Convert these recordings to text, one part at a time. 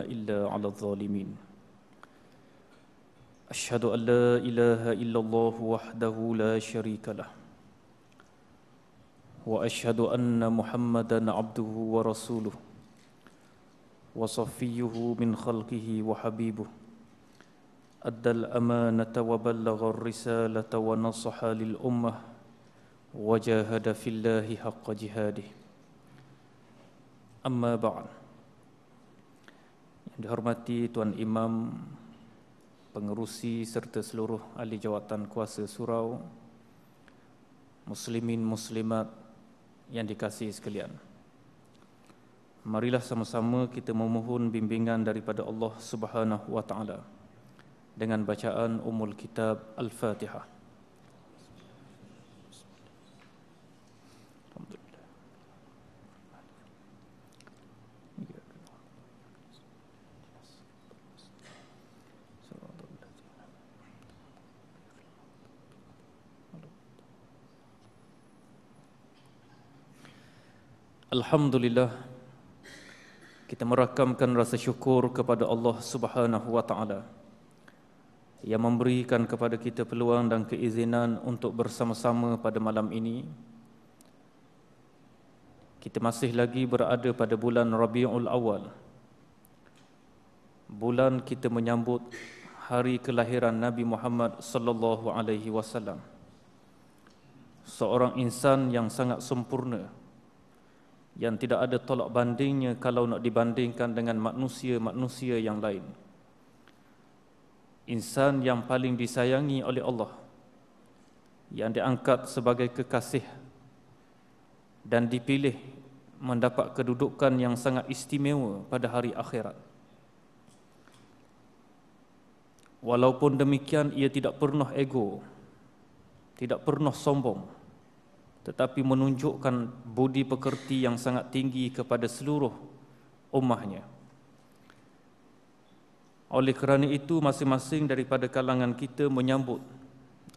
إلا على الظالمين أشهد أن لا إله إلا الله وحده لا شريك له وأشهد أن محمدا عبده ورسوله وصفيه من خلقه وحبيبه أدى الأمانة وبلغ الرسالة ونصح للأمة وجاهد في الله حق جهاده أما بعد yang dihormati Tuan Imam, pengerusi serta seluruh ahli jawatan kuasa surau, muslimin muslimat yang dikasihi sekalian. Marilah sama-sama kita memohon bimbingan daripada Allah Subhanahu wa taala dengan bacaan umul kitab Al-Fatihah. Alhamdulillah kita merakamkan rasa syukur kepada Allah Subhanahu wa taala yang memberikan kepada kita peluang dan keizinan untuk bersama-sama pada malam ini. Kita masih lagi berada pada bulan Rabiul Awal. Bulan kita menyambut hari kelahiran Nabi Muhammad sallallahu alaihi wasallam. Seorang insan yang sangat sempurna yang tidak ada tolak bandingnya kalau nak dibandingkan dengan manusia-manusia yang lain. Insan yang paling disayangi oleh Allah yang diangkat sebagai kekasih dan dipilih mendapat kedudukan yang sangat istimewa pada hari akhirat. Walaupun demikian ia tidak pernah ego, tidak pernah sombong tetapi menunjukkan budi pekerti yang sangat tinggi kepada seluruh ummahnya. Oleh kerana itu, masing-masing daripada kalangan kita menyambut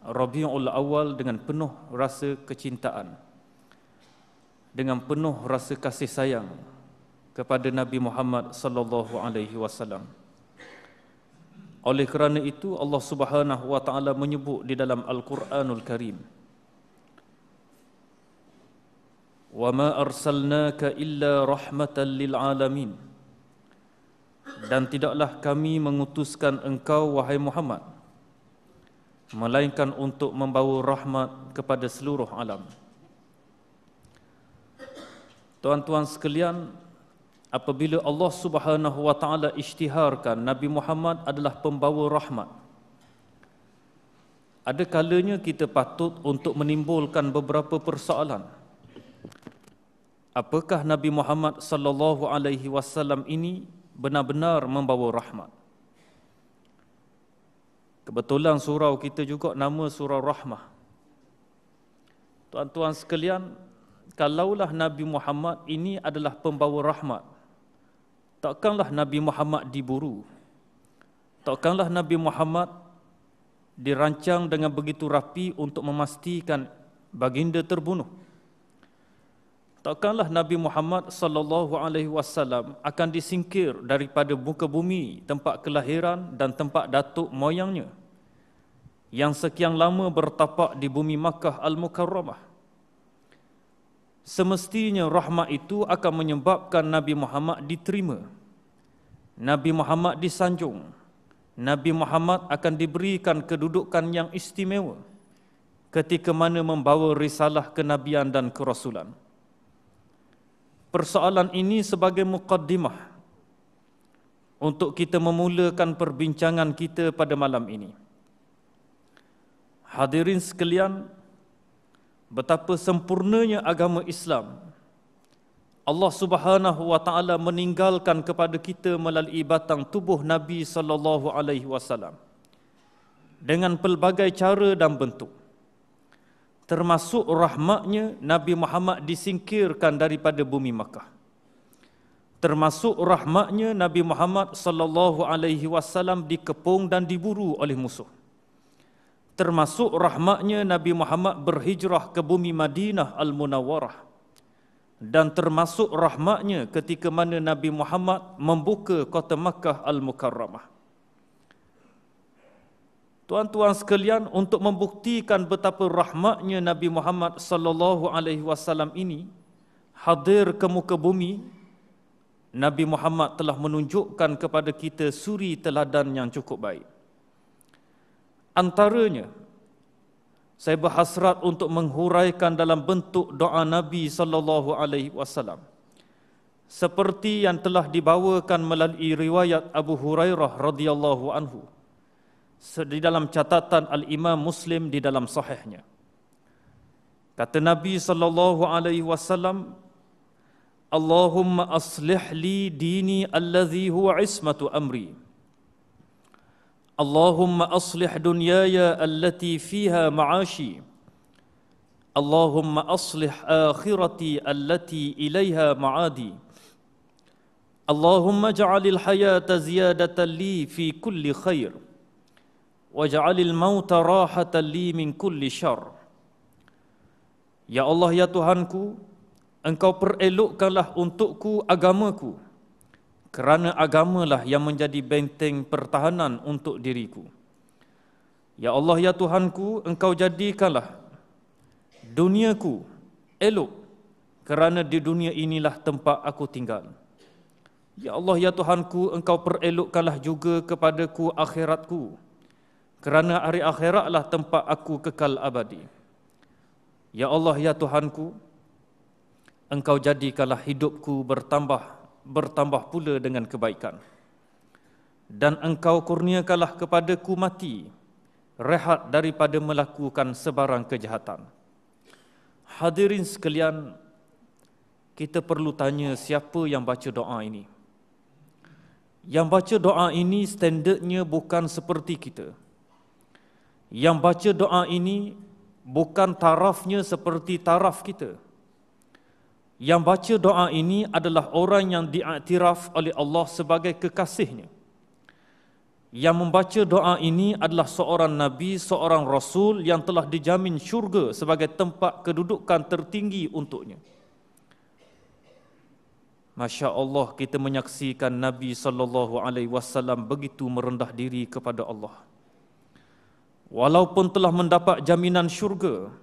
Rabi'ul Awal dengan penuh rasa kecintaan, dengan penuh rasa kasih sayang kepada Nabi Muhammad sallallahu alaihi wasallam. Oleh kerana itu Allah Subhanahu wa taala menyebut di dalam Al-Quranul Karim وما أرسلناك إلا رحمة للعالمين dan tidaklah kami mengutuskan engkau wahai Muhammad melainkan untuk membawa rahmat kepada seluruh alam Tuan-tuan sekalian apabila Allah Subhanahu wa taala isytiharkan Nabi Muhammad adalah pembawa rahmat ada kalanya kita patut untuk menimbulkan beberapa persoalan apakah Nabi Muhammad sallallahu alaihi wasallam ini benar-benar membawa rahmat. Kebetulan surau kita juga nama surau rahmah. Tuan-tuan sekalian, kalaulah Nabi Muhammad ini adalah pembawa rahmat, takkanlah Nabi Muhammad diburu. Takkanlah Nabi Muhammad dirancang dengan begitu rapi untuk memastikan baginda terbunuh takkanlah Nabi Muhammad sallallahu alaihi wasallam akan disingkir daripada muka bumi tempat kelahiran dan tempat datuk moyangnya yang sekian lama bertapak di bumi Makkah al-Mukarramah semestinya rahmat itu akan menyebabkan Nabi Muhammad diterima Nabi Muhammad disanjung Nabi Muhammad akan diberikan kedudukan yang istimewa ketika mana membawa risalah kenabian dan kerasulan persoalan ini sebagai mukaddimah untuk kita memulakan perbincangan kita pada malam ini. Hadirin sekalian, betapa sempurnanya agama Islam. Allah Subhanahu wa taala meninggalkan kepada kita melalui batang tubuh Nabi sallallahu alaihi wasallam dengan pelbagai cara dan bentuk termasuk rahmatnya Nabi Muhammad disingkirkan daripada bumi Makkah. Termasuk rahmatnya Nabi Muhammad sallallahu alaihi wasallam dikepung dan diburu oleh musuh. Termasuk rahmatnya Nabi Muhammad berhijrah ke bumi Madinah Al-Munawwarah. Dan termasuk rahmatnya ketika mana Nabi Muhammad membuka kota Makkah Al-Mukarramah. Tuan-tuan sekalian untuk membuktikan betapa rahmatnya Nabi Muhammad sallallahu alaihi wasallam ini hadir ke muka bumi Nabi Muhammad telah menunjukkan kepada kita suri teladan yang cukup baik. Antaranya saya berhasrat untuk menghuraikan dalam bentuk doa Nabi sallallahu alaihi wasallam. Seperti yang telah dibawakan melalui riwayat Abu Hurairah radhiyallahu anhu di dalam catatan al-Imam Muslim di dalam sahihnya. Kata Nabi sallallahu alaihi wasallam, "Allahumma aslih li dini allazi huwa ismatu amri. Allahumma aslih dunyaya allati fiha ma'ashi. Allahumma aslih akhirati allati ilaiha ma'adi." Allahumma ja'alil hayata ziyadatan li fi kulli khair waj'alil mauta rahatan li min kulli syarr Ya Allah ya Tuhanku engkau perelokkanlah untukku agamaku kerana agamalah yang menjadi benteng pertahanan untuk diriku Ya Allah ya Tuhanku engkau jadikanlah duniaku elok kerana di dunia inilah tempat aku tinggal Ya Allah ya Tuhanku engkau perelokkanlah juga kepadaku akhiratku kerana hari akhiratlah tempat aku kekal abadi. Ya Allah, Ya Tuhanku, Engkau jadikanlah hidupku bertambah bertambah pula dengan kebaikan. Dan engkau kurniakanlah kepadaku mati, rehat daripada melakukan sebarang kejahatan. Hadirin sekalian, kita perlu tanya siapa yang baca doa ini. Yang baca doa ini standarnya bukan seperti kita yang baca doa ini bukan tarafnya seperti taraf kita. Yang baca doa ini adalah orang yang diiktiraf oleh Allah sebagai kekasihnya. Yang membaca doa ini adalah seorang Nabi, seorang Rasul yang telah dijamin syurga sebagai tempat kedudukan tertinggi untuknya. Masya Allah kita menyaksikan Nabi saw begitu merendah diri kepada Allah. Walaupun telah mendapat jaminan syurga,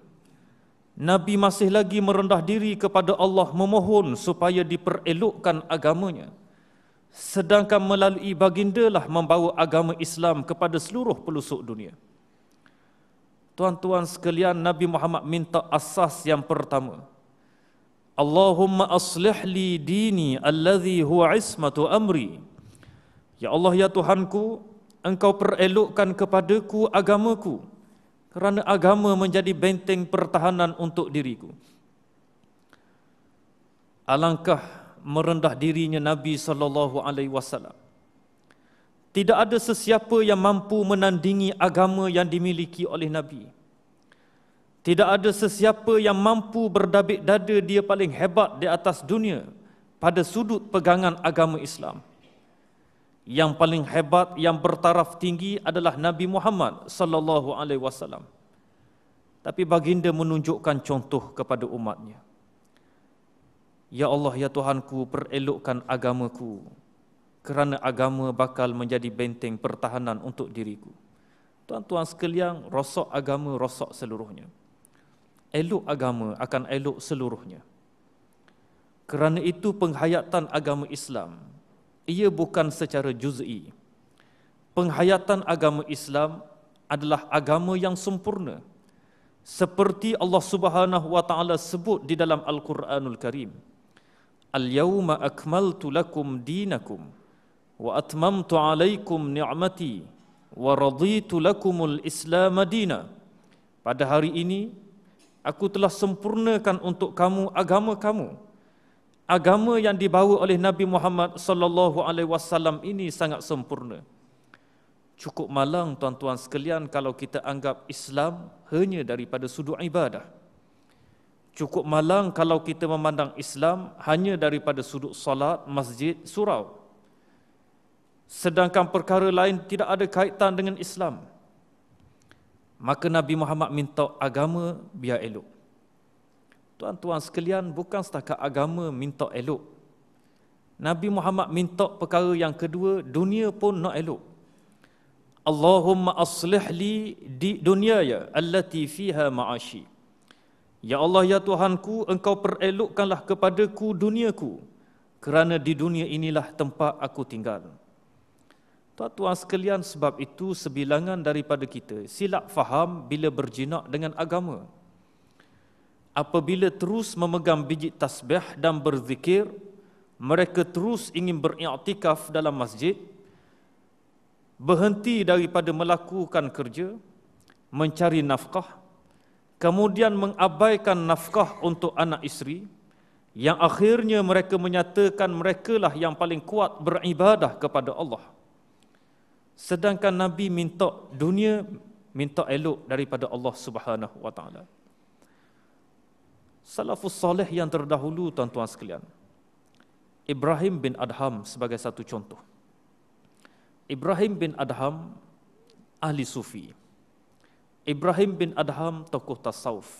Nabi masih lagi merendah diri kepada Allah memohon supaya diperelokkan agamanya. Sedangkan melalui baginda lah membawa agama Islam kepada seluruh pelusuk dunia. Tuan-tuan sekalian, Nabi Muhammad minta asas yang pertama. Allahumma aslih li dini alladhi huwa ismatu amri. Ya Allah, ya Tuhanku, engkau perelokkan kepadaku agamaku kerana agama menjadi benteng pertahanan untuk diriku alangkah merendah dirinya nabi sallallahu alaihi wasallam tidak ada sesiapa yang mampu menandingi agama yang dimiliki oleh nabi tidak ada sesiapa yang mampu berdabik dada dia paling hebat di atas dunia pada sudut pegangan agama Islam yang paling hebat yang bertaraf tinggi adalah Nabi Muhammad sallallahu alaihi wasallam. Tapi baginda menunjukkan contoh kepada umatnya. Ya Allah ya Tuhanku perelokkan agamaku kerana agama bakal menjadi benteng pertahanan untuk diriku. Tuan-tuan sekalian, rosak agama rosak seluruhnya. Elok agama akan elok seluruhnya. Kerana itu penghayatan agama Islam ia bukan secara juz'i. Penghayatan agama Islam adalah agama yang sempurna. Seperti Allah Subhanahu wa taala sebut di dalam Al-Quranul Karim. Al-yawma akmaltu lakum dinakum wa atmamtu alaikum ni'mati wa raditu lakumul Islam Adina." Pada hari ini aku telah sempurnakan untuk kamu agama kamu agama yang dibawa oleh Nabi Muhammad sallallahu alaihi wasallam ini sangat sempurna. Cukup malang tuan-tuan sekalian kalau kita anggap Islam hanya daripada sudut ibadah. Cukup malang kalau kita memandang Islam hanya daripada sudut salat, masjid, surau. Sedangkan perkara lain tidak ada kaitan dengan Islam. Maka Nabi Muhammad minta agama biar elok. Tuan-tuan sekalian, bukan setakat agama minta elok. Nabi Muhammad minta perkara yang kedua, dunia pun nak elok. Allahumma aslih li di dunia ya allati fiha ma'ashi. Ya Allah ya Tuhanku, engkau perelokkanlah kepadaku duniaku kerana di dunia inilah tempat aku tinggal. Tuan-tuan sekalian, sebab itu sebilangan daripada kita silap faham bila berjinak dengan agama apabila terus memegang biji tasbih dan berzikir, mereka terus ingin beriktikaf dalam masjid, berhenti daripada melakukan kerja, mencari nafkah, kemudian mengabaikan nafkah untuk anak isteri, yang akhirnya mereka menyatakan mereka lah yang paling kuat beribadah kepada Allah. Sedangkan Nabi minta dunia minta elok daripada Allah Subhanahu wa taala. Salafus Saleh yang terdahulu tuan-tuan sekalian. Ibrahim bin Adham sebagai satu contoh. Ibrahim bin Adham ahli sufi. Ibrahim bin Adham tokoh tasawuf.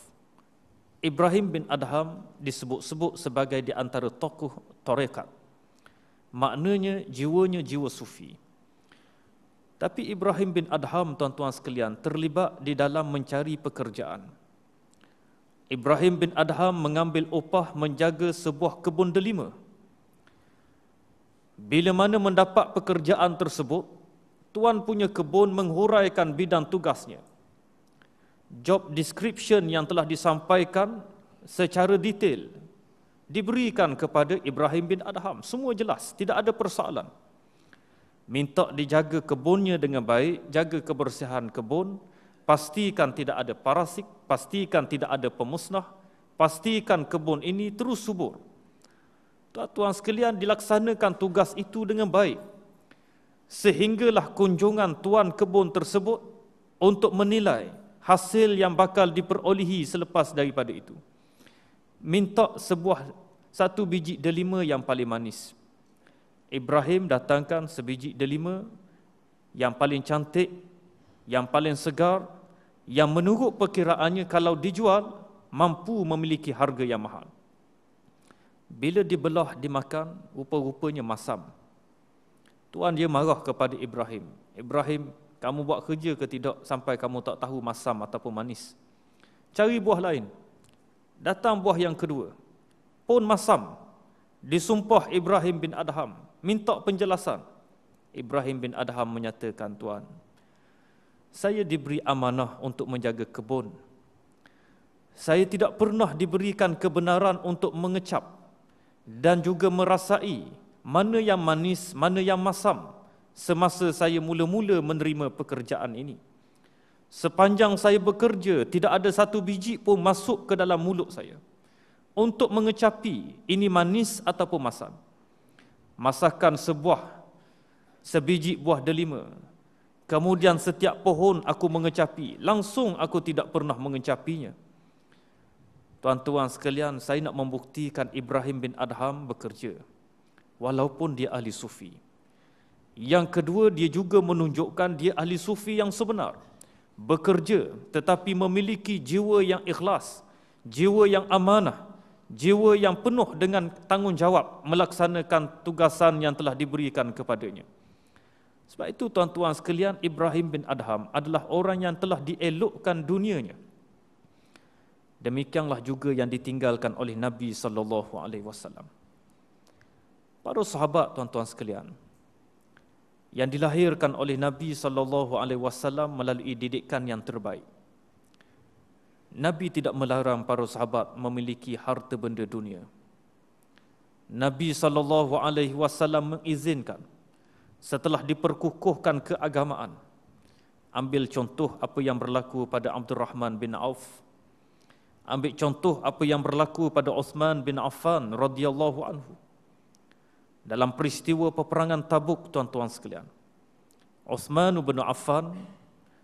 Ibrahim bin Adham disebut-sebut sebagai di antara tokoh tarekat. Maknanya jiwanya jiwa sufi. Tapi Ibrahim bin Adham tuan-tuan sekalian terlibat di dalam mencari pekerjaan Ibrahim bin Adham mengambil upah menjaga sebuah kebun delima. Bila mana mendapat pekerjaan tersebut, tuan punya kebun menghuraikan bidang tugasnya. Job description yang telah disampaikan secara detail diberikan kepada Ibrahim bin Adham. Semua jelas, tidak ada persoalan. Minta dijaga kebunnya dengan baik, jaga kebersihan kebun, kebun pastikan tidak ada parasit, pastikan tidak ada pemusnah, pastikan kebun ini terus subur. Tuan-tuan sekalian dilaksanakan tugas itu dengan baik. Sehinggalah kunjungan tuan kebun tersebut untuk menilai hasil yang bakal diperolehi selepas daripada itu. Minta sebuah satu biji delima yang paling manis. Ibrahim datangkan sebiji delima yang paling cantik yang paling segar yang menurut perkiraannya kalau dijual mampu memiliki harga yang mahal. Bila dibelah dimakan, rupa-rupanya masam. Tuan dia marah kepada Ibrahim. Ibrahim, kamu buat kerja ke tidak sampai kamu tak tahu masam ataupun manis? Cari buah lain. Datang buah yang kedua. Pun masam. Disumpah Ibrahim bin Adham. Minta penjelasan. Ibrahim bin Adham menyatakan, Tuan, saya diberi amanah untuk menjaga kebun. Saya tidak pernah diberikan kebenaran untuk mengecap dan juga merasai mana yang manis, mana yang masam semasa saya mula-mula menerima pekerjaan ini. Sepanjang saya bekerja, tidak ada satu biji pun masuk ke dalam mulut saya untuk mengecapi ini manis ataupun masam. Masakan sebuah sebiji buah delima Kemudian setiap pohon aku mengecapi, langsung aku tidak pernah mengecapinya. Tuan-tuan sekalian, saya nak membuktikan Ibrahim bin Adham bekerja. Walaupun dia ahli sufi. Yang kedua, dia juga menunjukkan dia ahli sufi yang sebenar. Bekerja tetapi memiliki jiwa yang ikhlas, jiwa yang amanah, jiwa yang penuh dengan tanggungjawab melaksanakan tugasan yang telah diberikan kepadanya. Sebab itu tuan-tuan sekalian Ibrahim bin Adham adalah orang yang telah dielokkan dunianya. Demikianlah juga yang ditinggalkan oleh Nabi sallallahu alaihi wasallam. Para sahabat tuan-tuan sekalian yang dilahirkan oleh Nabi sallallahu alaihi wasallam melalui didikan yang terbaik. Nabi tidak melarang para sahabat memiliki harta benda dunia. Nabi sallallahu alaihi wasallam mengizinkan setelah diperkukuhkan keagamaan. Ambil contoh apa yang berlaku pada Abdul Rahman bin Auf. Ambil contoh apa yang berlaku pada Osman bin Affan radhiyallahu anhu. Dalam peristiwa peperangan Tabuk tuan-tuan sekalian. Osman bin Affan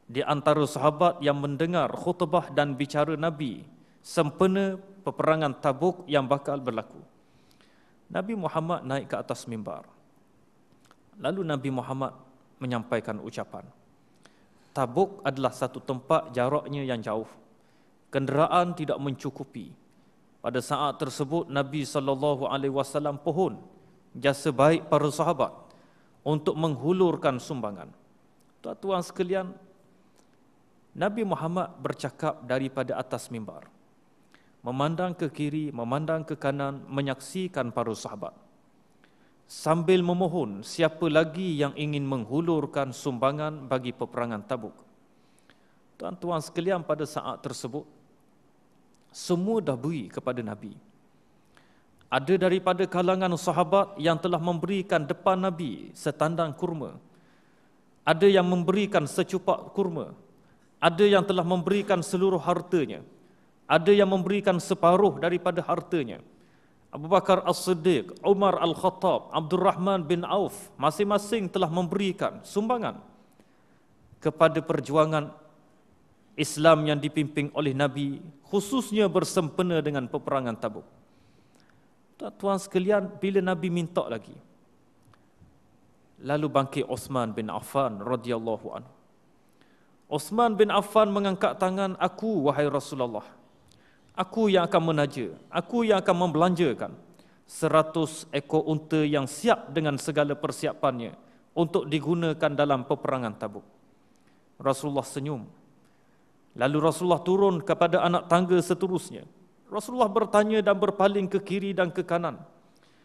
di antara sahabat yang mendengar khutbah dan bicara Nabi sempena peperangan Tabuk yang bakal berlaku. Nabi Muhammad naik ke atas mimbar. Lalu Nabi Muhammad menyampaikan ucapan. Tabuk adalah satu tempat jaraknya yang jauh. Kenderaan tidak mencukupi. Pada saat tersebut Nabi saw. pohon jasa baik para sahabat untuk menghulurkan sumbangan. Tuan-tuan sekalian, Nabi Muhammad bercakap daripada atas mimbar. Memandang ke kiri, memandang ke kanan, menyaksikan para sahabat sambil memohon siapa lagi yang ingin menghulurkan sumbangan bagi peperangan Tabuk. Tuan-tuan sekalian pada saat tersebut semua dah beri kepada Nabi. Ada daripada kalangan sahabat yang telah memberikan depan Nabi setandang kurma. Ada yang memberikan secupak kurma. Ada yang telah memberikan seluruh hartanya. Ada yang memberikan separuh daripada hartanya. Abu Bakar As-Siddiq, Umar Al-Khattab, Abdul Rahman bin Auf masing-masing telah memberikan sumbangan kepada perjuangan Islam yang dipimpin oleh Nabi khususnya bersempena dengan peperangan Tabuk. Tuan-tuan sekalian, bila Nabi minta lagi lalu bangkit Osman bin Affan radhiyallahu anhu. Osman bin Affan mengangkat tangan, "Aku wahai Rasulullah, aku yang akan menaja, aku yang akan membelanjakan seratus ekor unta yang siap dengan segala persiapannya untuk digunakan dalam peperangan tabuk. Rasulullah senyum. Lalu Rasulullah turun kepada anak tangga seterusnya. Rasulullah bertanya dan berpaling ke kiri dan ke kanan.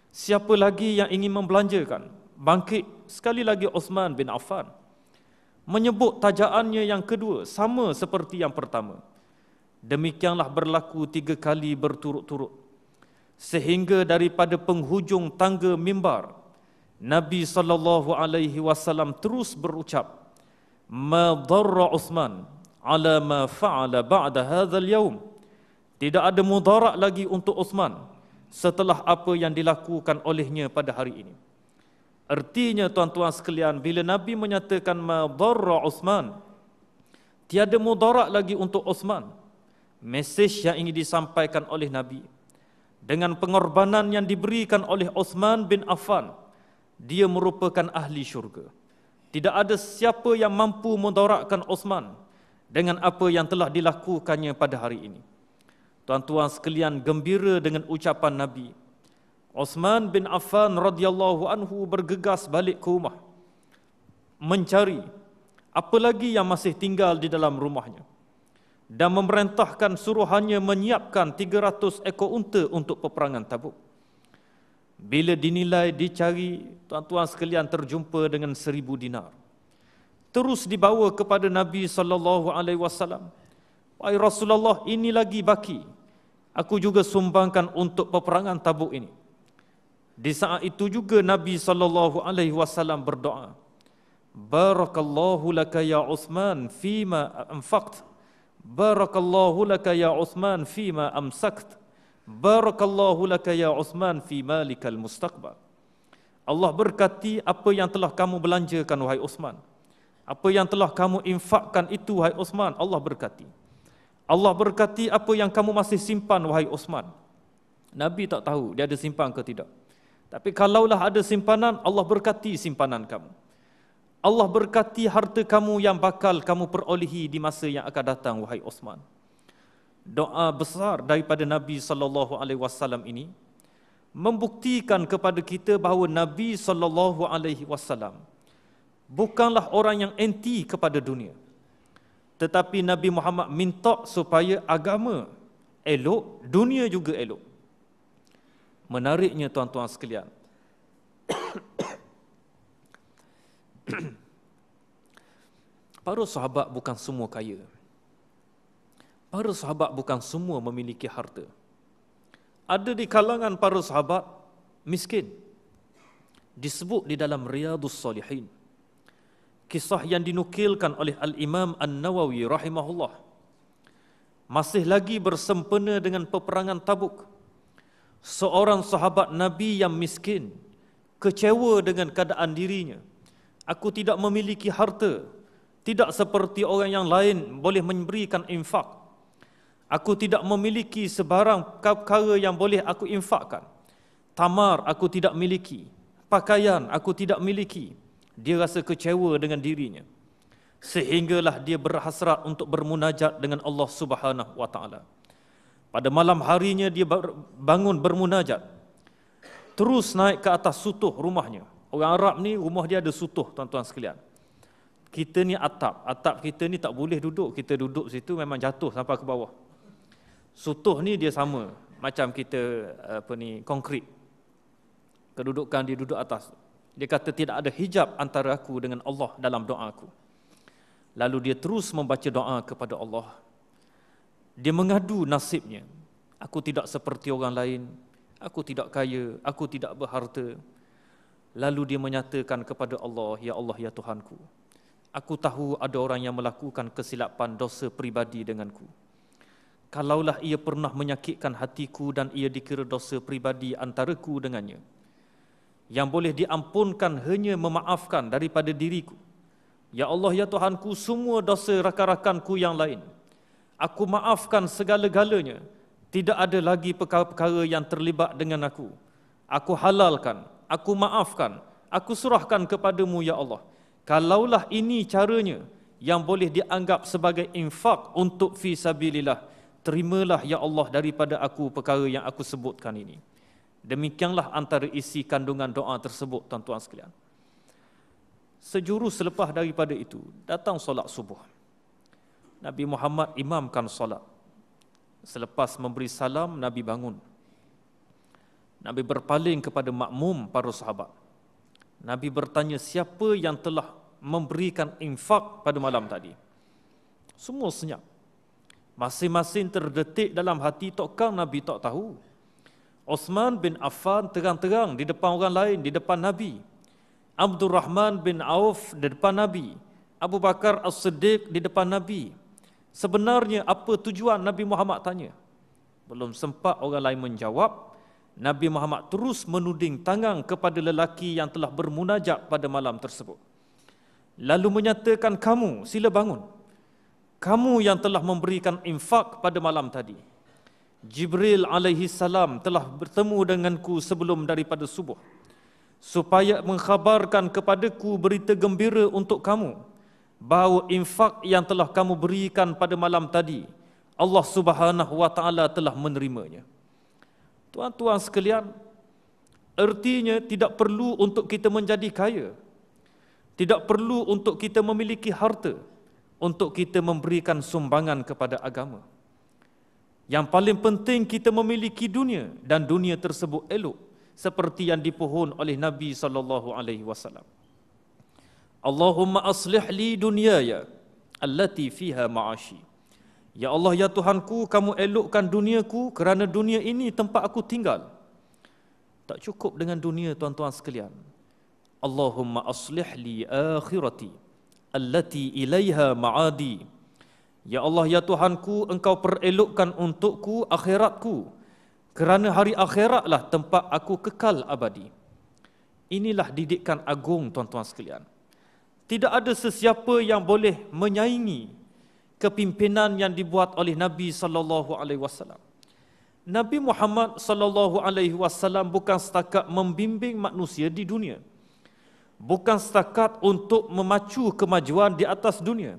Siapa lagi yang ingin membelanjakan? Bangkit sekali lagi Osman bin Affan. Menyebut tajaannya yang kedua sama seperti yang pertama. Demikianlah berlaku tiga kali berturut-turut. Sehingga daripada penghujung tangga mimbar, Nabi saw terus berucap, "Ma dharra Uthman ala ma fa'ala ba'da hadzal yawm." Tidak ada mudarak lagi untuk Uthman setelah apa yang dilakukan olehnya pada hari ini. Artinya tuan-tuan sekalian, bila Nabi menyatakan ma dharra Uthman, tiada mudarak lagi untuk Uthman mesej yang ingin disampaikan oleh Nabi dengan pengorbanan yang diberikan oleh Osman bin Affan dia merupakan ahli syurga tidak ada siapa yang mampu mendorakkan Osman dengan apa yang telah dilakukannya pada hari ini tuan-tuan sekalian gembira dengan ucapan Nabi Osman bin Affan radhiyallahu anhu bergegas balik ke rumah mencari apa lagi yang masih tinggal di dalam rumahnya dan memerintahkan suruhannya menyiapkan 300 ekor unta untuk peperangan tabuk. Bila dinilai, dicari, tuan-tuan sekalian terjumpa dengan seribu dinar. Terus dibawa kepada Nabi sallallahu alaihi wasallam. Wahai Rasulullah, ini lagi baki. Aku juga sumbangkan untuk peperangan tabuk ini. Di saat itu juga Nabi sallallahu alaihi wasallam berdoa. Barakallahu laka ya Uthman fima anfaqt Barakallahu laka ya Uthman fima amsakt. Barakallahu laka ya Uthman fi malikal mustaqbal. Allah berkati apa yang telah kamu belanjakan wahai Uthman. Apa yang telah kamu infakkan itu wahai Uthman. Allah berkati. Allah berkati apa yang kamu masih simpan wahai Uthman. Nabi tak tahu dia ada simpan ke tidak. Tapi kalaulah ada simpanan, Allah berkati simpanan kamu. Allah berkati harta kamu yang bakal kamu perolehi di masa yang akan datang wahai Osman. Doa besar daripada Nabi sallallahu alaihi wasallam ini membuktikan kepada kita bahawa Nabi sallallahu alaihi wasallam bukanlah orang yang anti kepada dunia. Tetapi Nabi Muhammad minta supaya agama elok, dunia juga elok. Menariknya tuan-tuan sekalian, Para sahabat bukan semua kaya. Para sahabat bukan semua memiliki harta. Ada di kalangan para sahabat miskin. Disebut di dalam Riyadus Salihin. Kisah yang dinukilkan oleh Al-Imam An-Nawawi rahimahullah. Masih lagi bersempena dengan peperangan Tabuk. Seorang sahabat Nabi yang miskin kecewa dengan keadaan dirinya. Aku tidak memiliki harta, tidak seperti orang yang lain boleh memberikan infak. Aku tidak memiliki sebarang perkara yang boleh aku infakkan. Tamar aku tidak miliki, pakaian aku tidak miliki. Dia rasa kecewa dengan dirinya. Sehinggalah dia berhasrat untuk bermunajat dengan Allah Subhanahu wa Pada malam harinya dia bangun bermunajat. Terus naik ke atas sutuh rumahnya. Orang Arab ni rumah dia ada sutuh tuan-tuan sekalian kita ni atap. Atap kita ni tak boleh duduk. Kita duduk situ memang jatuh sampai ke bawah. Sutuh ni dia sama. Macam kita apa ni konkrit. Kedudukan dia duduk atas. Dia kata tidak ada hijab antara aku dengan Allah dalam doa aku. Lalu dia terus membaca doa kepada Allah. Dia mengadu nasibnya. Aku tidak seperti orang lain. Aku tidak kaya. Aku tidak berharta. Lalu dia menyatakan kepada Allah, Ya Allah, Ya Tuhanku aku tahu ada orang yang melakukan kesilapan dosa pribadi denganku. Kalaulah ia pernah menyakitkan hatiku dan ia dikira dosa pribadi antaraku dengannya. Yang boleh diampunkan hanya memaafkan daripada diriku. Ya Allah, Ya Tuhanku, semua dosa rakan-rakanku yang lain. Aku maafkan segala-galanya. Tidak ada lagi perkara-perkara yang terlibat dengan aku. Aku halalkan, aku maafkan, aku surahkan kepadamu, Ya Allah. Kalaulah ini caranya yang boleh dianggap sebagai infak untuk fi sabilillah, terimalah ya Allah daripada aku perkara yang aku sebutkan ini. Demikianlah antara isi kandungan doa tersebut tuan-tuan sekalian. Sejurus selepas daripada itu, datang solat subuh. Nabi Muhammad imamkan solat. Selepas memberi salam, Nabi bangun. Nabi berpaling kepada makmum para sahabat. Nabi bertanya siapa yang telah memberikan infak pada malam tadi. Semua senyap. Masing-masing terdetik dalam hati tokkan Nabi tak tahu. Osman bin Affan terang-terang di depan orang lain, di depan Nabi. Abdul Rahman bin Auf di depan Nabi. Abu Bakar As-Siddiq di depan Nabi. Sebenarnya apa tujuan Nabi Muhammad tanya? Belum sempat orang lain menjawab, Nabi Muhammad terus menuding tangan kepada lelaki yang telah bermunajat pada malam tersebut. Lalu menyatakan kamu sila bangun. Kamu yang telah memberikan infak pada malam tadi. Jibril alaihi salam telah bertemu denganku sebelum daripada subuh supaya mengkhabarkan kepadaku berita gembira untuk kamu bahawa infak yang telah kamu berikan pada malam tadi Allah Subhanahu wa taala telah menerimanya. Tuan-tuan sekalian, ertinya tidak perlu untuk kita menjadi kaya. Tidak perlu untuk kita memiliki harta untuk kita memberikan sumbangan kepada agama. Yang paling penting kita memiliki dunia dan dunia tersebut elok seperti yang dipohon oleh Nabi sallallahu alaihi wasallam. Allahumma aslih li dunyaya allati fiha ma'ashi. Ya Allah ya Tuhanku kamu elokkan duniaku kerana dunia ini tempat aku tinggal. Tak cukup dengan dunia tuan-tuan sekalian. Allahumma aslih li akhirati allati ilaiha ma'adi. Ya Allah ya Tuhanku engkau perelokkan untukku akhiratku kerana hari akhiratlah tempat aku kekal abadi. Inilah didikan agung tuan-tuan sekalian. Tidak ada sesiapa yang boleh menyaingi kepimpinan yang dibuat oleh Nabi sallallahu alaihi wasallam. Nabi Muhammad sallallahu alaihi wasallam bukan setakat membimbing manusia di dunia. Bukan setakat untuk memacu kemajuan di atas dunia.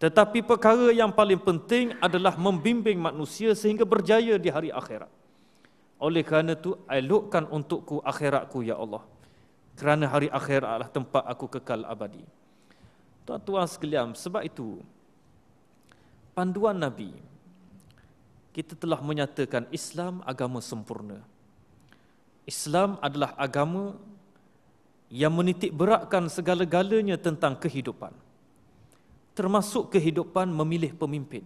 Tetapi perkara yang paling penting adalah membimbing manusia sehingga berjaya di hari akhirat. Oleh kerana itu, elokkan untukku akhiratku, Ya Allah. Kerana hari akhirat adalah tempat aku kekal abadi. Tuan-tuan sekalian, sebab itu, panduan Nabi kita telah menyatakan Islam agama sempurna. Islam adalah agama yang menitik beratkan segala-galanya tentang kehidupan. Termasuk kehidupan memilih pemimpin.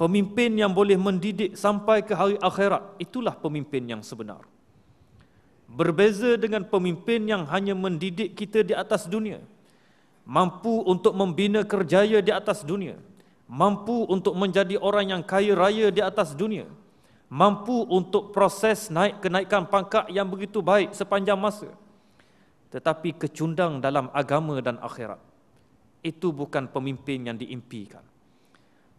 Pemimpin yang boleh mendidik sampai ke hari akhirat, itulah pemimpin yang sebenar. Berbeza dengan pemimpin yang hanya mendidik kita di atas dunia, mampu untuk membina kerjaya di atas dunia, mampu untuk menjadi orang yang kaya raya di atas dunia mampu untuk proses naik kenaikan pangkat yang begitu baik sepanjang masa tetapi kecundang dalam agama dan akhirat itu bukan pemimpin yang diimpikan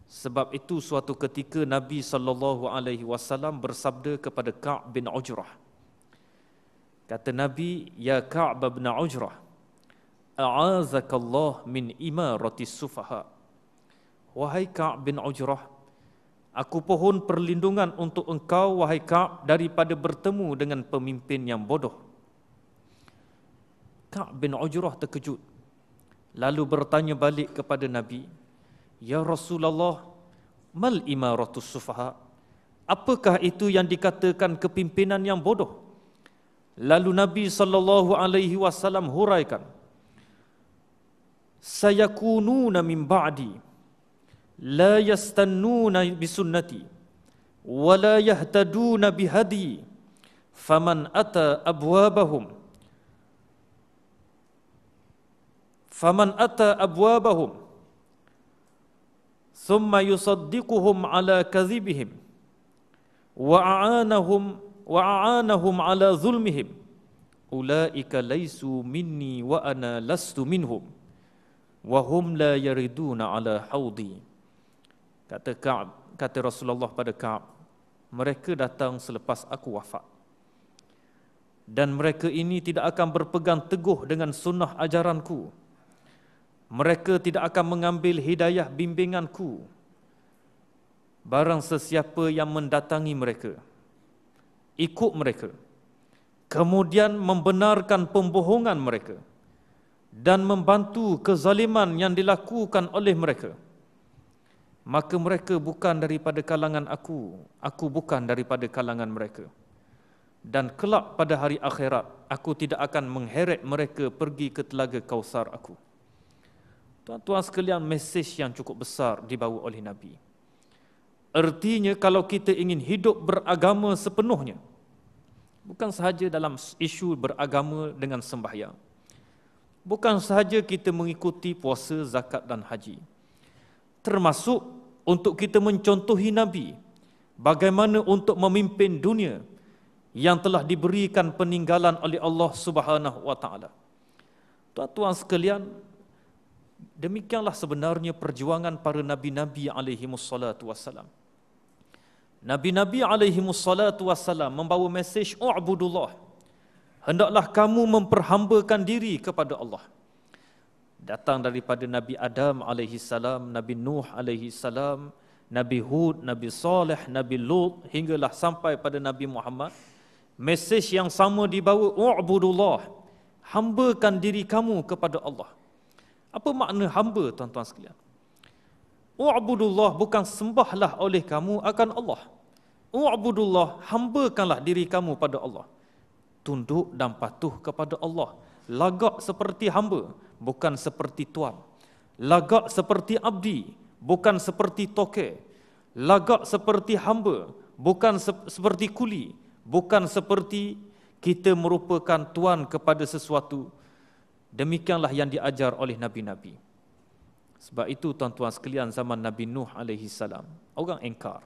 sebab itu suatu ketika Nabi saw bersabda kepada Ka' bin Ujrah kata Nabi ya Ka' bin Ujrah a'azakallah min imarati sufaha' Wahai Ka'ab bin Ujrah, aku pohon perlindungan untuk engkau, wahai Ka'ab, daripada bertemu dengan pemimpin yang bodoh. Ka'ab bin Ujrah terkejut, lalu bertanya balik kepada Nabi, Ya Rasulullah, mal imaratus sufaha, apakah itu yang dikatakan kepimpinan yang bodoh? Lalu Nabi sallallahu alaihi wasallam huraikan, Sayakununa min ba'di, لا يستنون بسنتي ولا يهتدون بهدي فمن أتى أبوابهم فمن أتى أبوابهم ثم يصدقهم على كذبهم وأعانهم وأعانهم على ظلمهم أولئك ليسوا مني وأنا لست منهم وهم لا يردون على حوضي Kata Ka'ab, kata Rasulullah pada Ka'ab, mereka datang selepas aku wafat. Dan mereka ini tidak akan berpegang teguh dengan sunnah ajaranku. Mereka tidak akan mengambil hidayah bimbinganku. Barang sesiapa yang mendatangi mereka, ikut mereka, kemudian membenarkan pembohongan mereka dan membantu kezaliman yang dilakukan oleh mereka. Mereka maka mereka bukan daripada kalangan aku, aku bukan daripada kalangan mereka. Dan kelak pada hari akhirat, aku tidak akan mengheret mereka pergi ke telaga kausar aku. Tuan-tuan sekalian, mesej yang cukup besar dibawa oleh Nabi. Ertinya kalau kita ingin hidup beragama sepenuhnya, bukan sahaja dalam isu beragama dengan sembahyang, bukan sahaja kita mengikuti puasa, zakat dan haji, termasuk untuk kita mencontohi Nabi bagaimana untuk memimpin dunia yang telah diberikan peninggalan oleh Allah Subhanahu wa taala. Tuan-tuan sekalian, demikianlah sebenarnya perjuangan para nabi-nabi alaihi musallatu Nabi-nabi alaihi musallatu membawa mesej ubudullah. Hendaklah kamu memperhambakan diri kepada Allah datang daripada Nabi Adam alaihi salam, Nabi Nuh alaihi salam, Nabi Hud, Nabi Saleh, Nabi Lut hinggalah sampai pada Nabi Muhammad. Mesej yang sama dibawa u'budullah. Hambakan diri kamu kepada Allah. Apa makna hamba tuan-tuan sekalian? U'budullah bukan sembahlah oleh kamu akan Allah. U'budullah hambakanlah diri kamu pada Allah. Tunduk dan patuh kepada Allah. Lagak seperti hamba bukan seperti tuan. Lagak seperti abdi, bukan seperti toke. Lagak seperti hamba, bukan se- seperti kuli, bukan seperti kita merupakan tuan kepada sesuatu. Demikianlah yang diajar oleh nabi-nabi. Sebab itu tuan-tuan sekalian zaman Nabi Nuh alaihi salam, orang engkar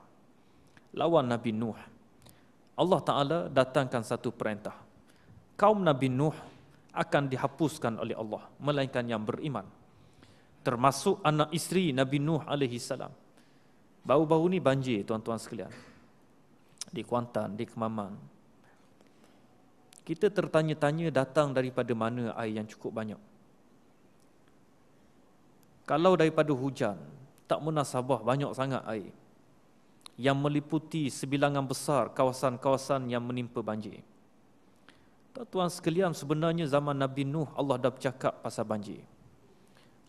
lawan Nabi Nuh. Allah Taala datangkan satu perintah. Kaum Nabi Nuh akan dihapuskan oleh Allah melainkan yang beriman termasuk anak isteri Nabi Nuh alaihi salam bau-bau ni banjir tuan-tuan sekalian di Kuantan di Kemaman kita tertanya-tanya datang daripada mana air yang cukup banyak kalau daripada hujan tak munasabah banyak sangat air yang meliputi sebilangan besar kawasan-kawasan yang menimpa banjir Tuan-tuan sekalian sebenarnya zaman Nabi Nuh Allah dah bercakap pasal banjir.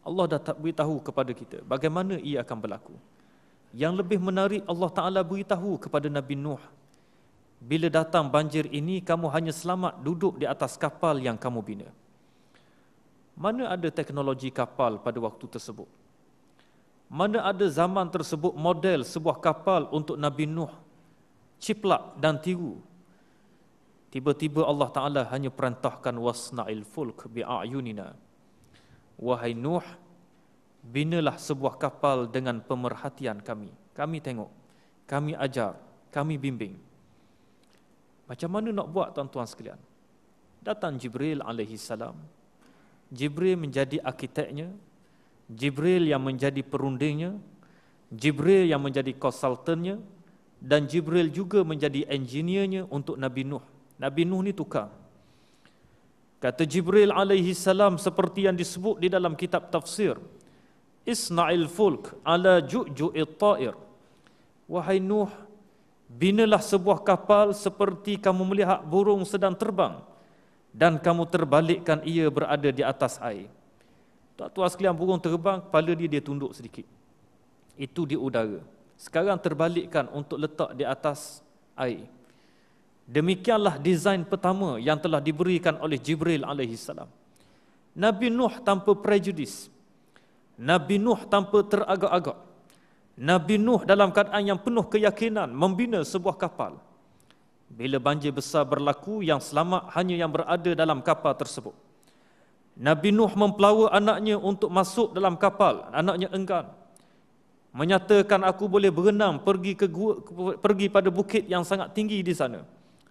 Allah dah beritahu kepada kita bagaimana ia akan berlaku. Yang lebih menarik Allah Ta'ala beritahu kepada Nabi Nuh bila datang banjir ini kamu hanya selamat duduk di atas kapal yang kamu bina. Mana ada teknologi kapal pada waktu tersebut? Mana ada zaman tersebut model sebuah kapal untuk Nabi Nuh ciplak dan tiru Tiba-tiba Allah Ta'ala hanya perintahkan wasna'il fulk bi'ayunina. Wahai Nuh, binalah sebuah kapal dengan pemerhatian kami. Kami tengok, kami ajar, kami bimbing. Macam mana nak buat tuan-tuan sekalian? Datang Jibril alaihi salam. Jibril menjadi arkiteknya. Jibril yang menjadi perundingnya. Jibril yang menjadi konsultannya. Dan Jibril juga menjadi engineernya untuk Nabi Nuh. Nabi Nuh ni tukar. Kata Jibril alaihi salam seperti yang disebut di dalam kitab tafsir. Isna'il fulk ala ju'ju'it ta'ir. Wahai Nuh, binalah sebuah kapal seperti kamu melihat burung sedang terbang dan kamu terbalikkan ia berada di atas air. Tak tuas sekalian burung terbang, kepala dia dia tunduk sedikit. Itu di udara. Sekarang terbalikkan untuk letak di atas air. Demikianlah desain pertama yang telah diberikan oleh Jibril alaihi salam. Nabi Nuh tanpa prejudis. Nabi Nuh tanpa teragak-agak. Nabi Nuh dalam keadaan yang penuh keyakinan membina sebuah kapal. Bila banjir besar berlaku yang selamat hanya yang berada dalam kapal tersebut. Nabi Nuh mempelawa anaknya untuk masuk dalam kapal, anaknya enggan. Menyatakan aku boleh berenang pergi ke gua, pergi pada bukit yang sangat tinggi di sana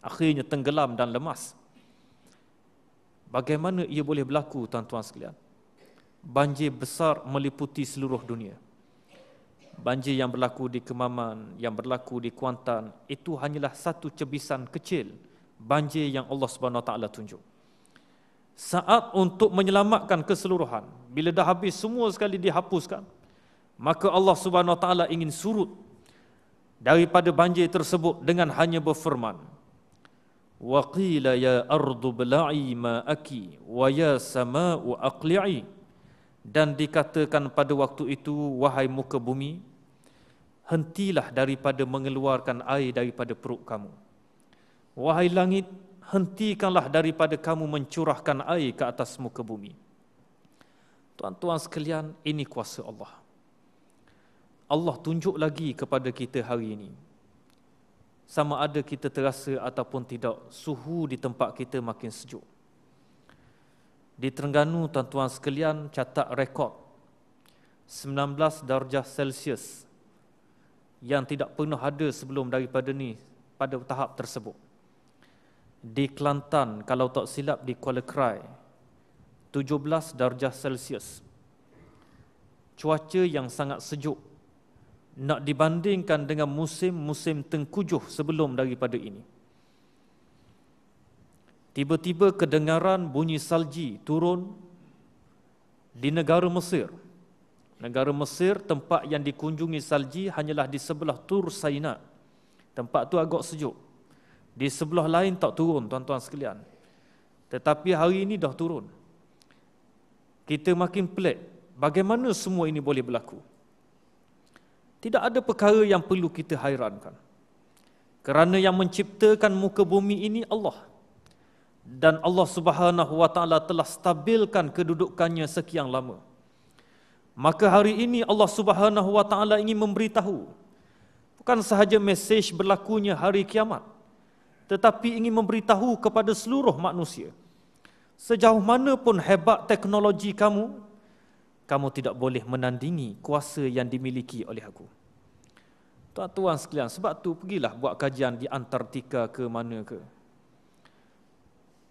akhirnya tenggelam dan lemas. Bagaimana ia boleh berlaku tuan-tuan sekalian? Banjir besar meliputi seluruh dunia. Banjir yang berlaku di Kemaman, yang berlaku di Kuantan, itu hanyalah satu cebisan kecil banjir yang Allah Subhanahu Taala tunjuk. Saat untuk menyelamatkan keseluruhan, bila dah habis semua sekali dihapuskan, maka Allah Subhanahu Taala ingin surut daripada banjir tersebut dengan hanya berfirman, وقيل ya أرض بلعي maaki, أكي ويا سماء أقلعي dan dikatakan pada waktu itu wahai muka bumi hentilah daripada mengeluarkan air daripada perut kamu wahai langit hentikanlah daripada kamu mencurahkan air ke atas muka bumi tuan-tuan sekalian ini kuasa Allah Allah tunjuk lagi kepada kita hari ini sama ada kita terasa ataupun tidak suhu di tempat kita makin sejuk. Di Terengganu tuan-tuan sekalian catat rekod 19 darjah Celsius yang tidak pernah ada sebelum daripada ni pada tahap tersebut. Di Kelantan kalau tak silap di Kuala Krai 17 darjah Celsius. Cuaca yang sangat sejuk nak dibandingkan dengan musim-musim tengkujuh sebelum daripada ini. Tiba-tiba kedengaran bunyi salji turun di negara Mesir. Negara Mesir tempat yang dikunjungi salji hanyalah di sebelah Tur Saina. Tempat tu agak sejuk. Di sebelah lain tak turun tuan-tuan sekalian. Tetapi hari ini dah turun. Kita makin pelik. Bagaimana semua ini boleh berlaku? Tidak ada perkara yang perlu kita hairankan. Kerana yang menciptakan muka bumi ini Allah. Dan Allah Subhanahu Wa Taala telah stabilkan kedudukannya sekian lama. Maka hari ini Allah Subhanahu Wa Taala ingin memberitahu bukan sahaja mesej berlakunya hari kiamat tetapi ingin memberitahu kepada seluruh manusia sejauh mana pun hebat teknologi kamu kamu tidak boleh menandingi kuasa yang dimiliki oleh aku. Tuan-tuan sekalian, sebab tu pergilah buat kajian di Antartika ke mana ke.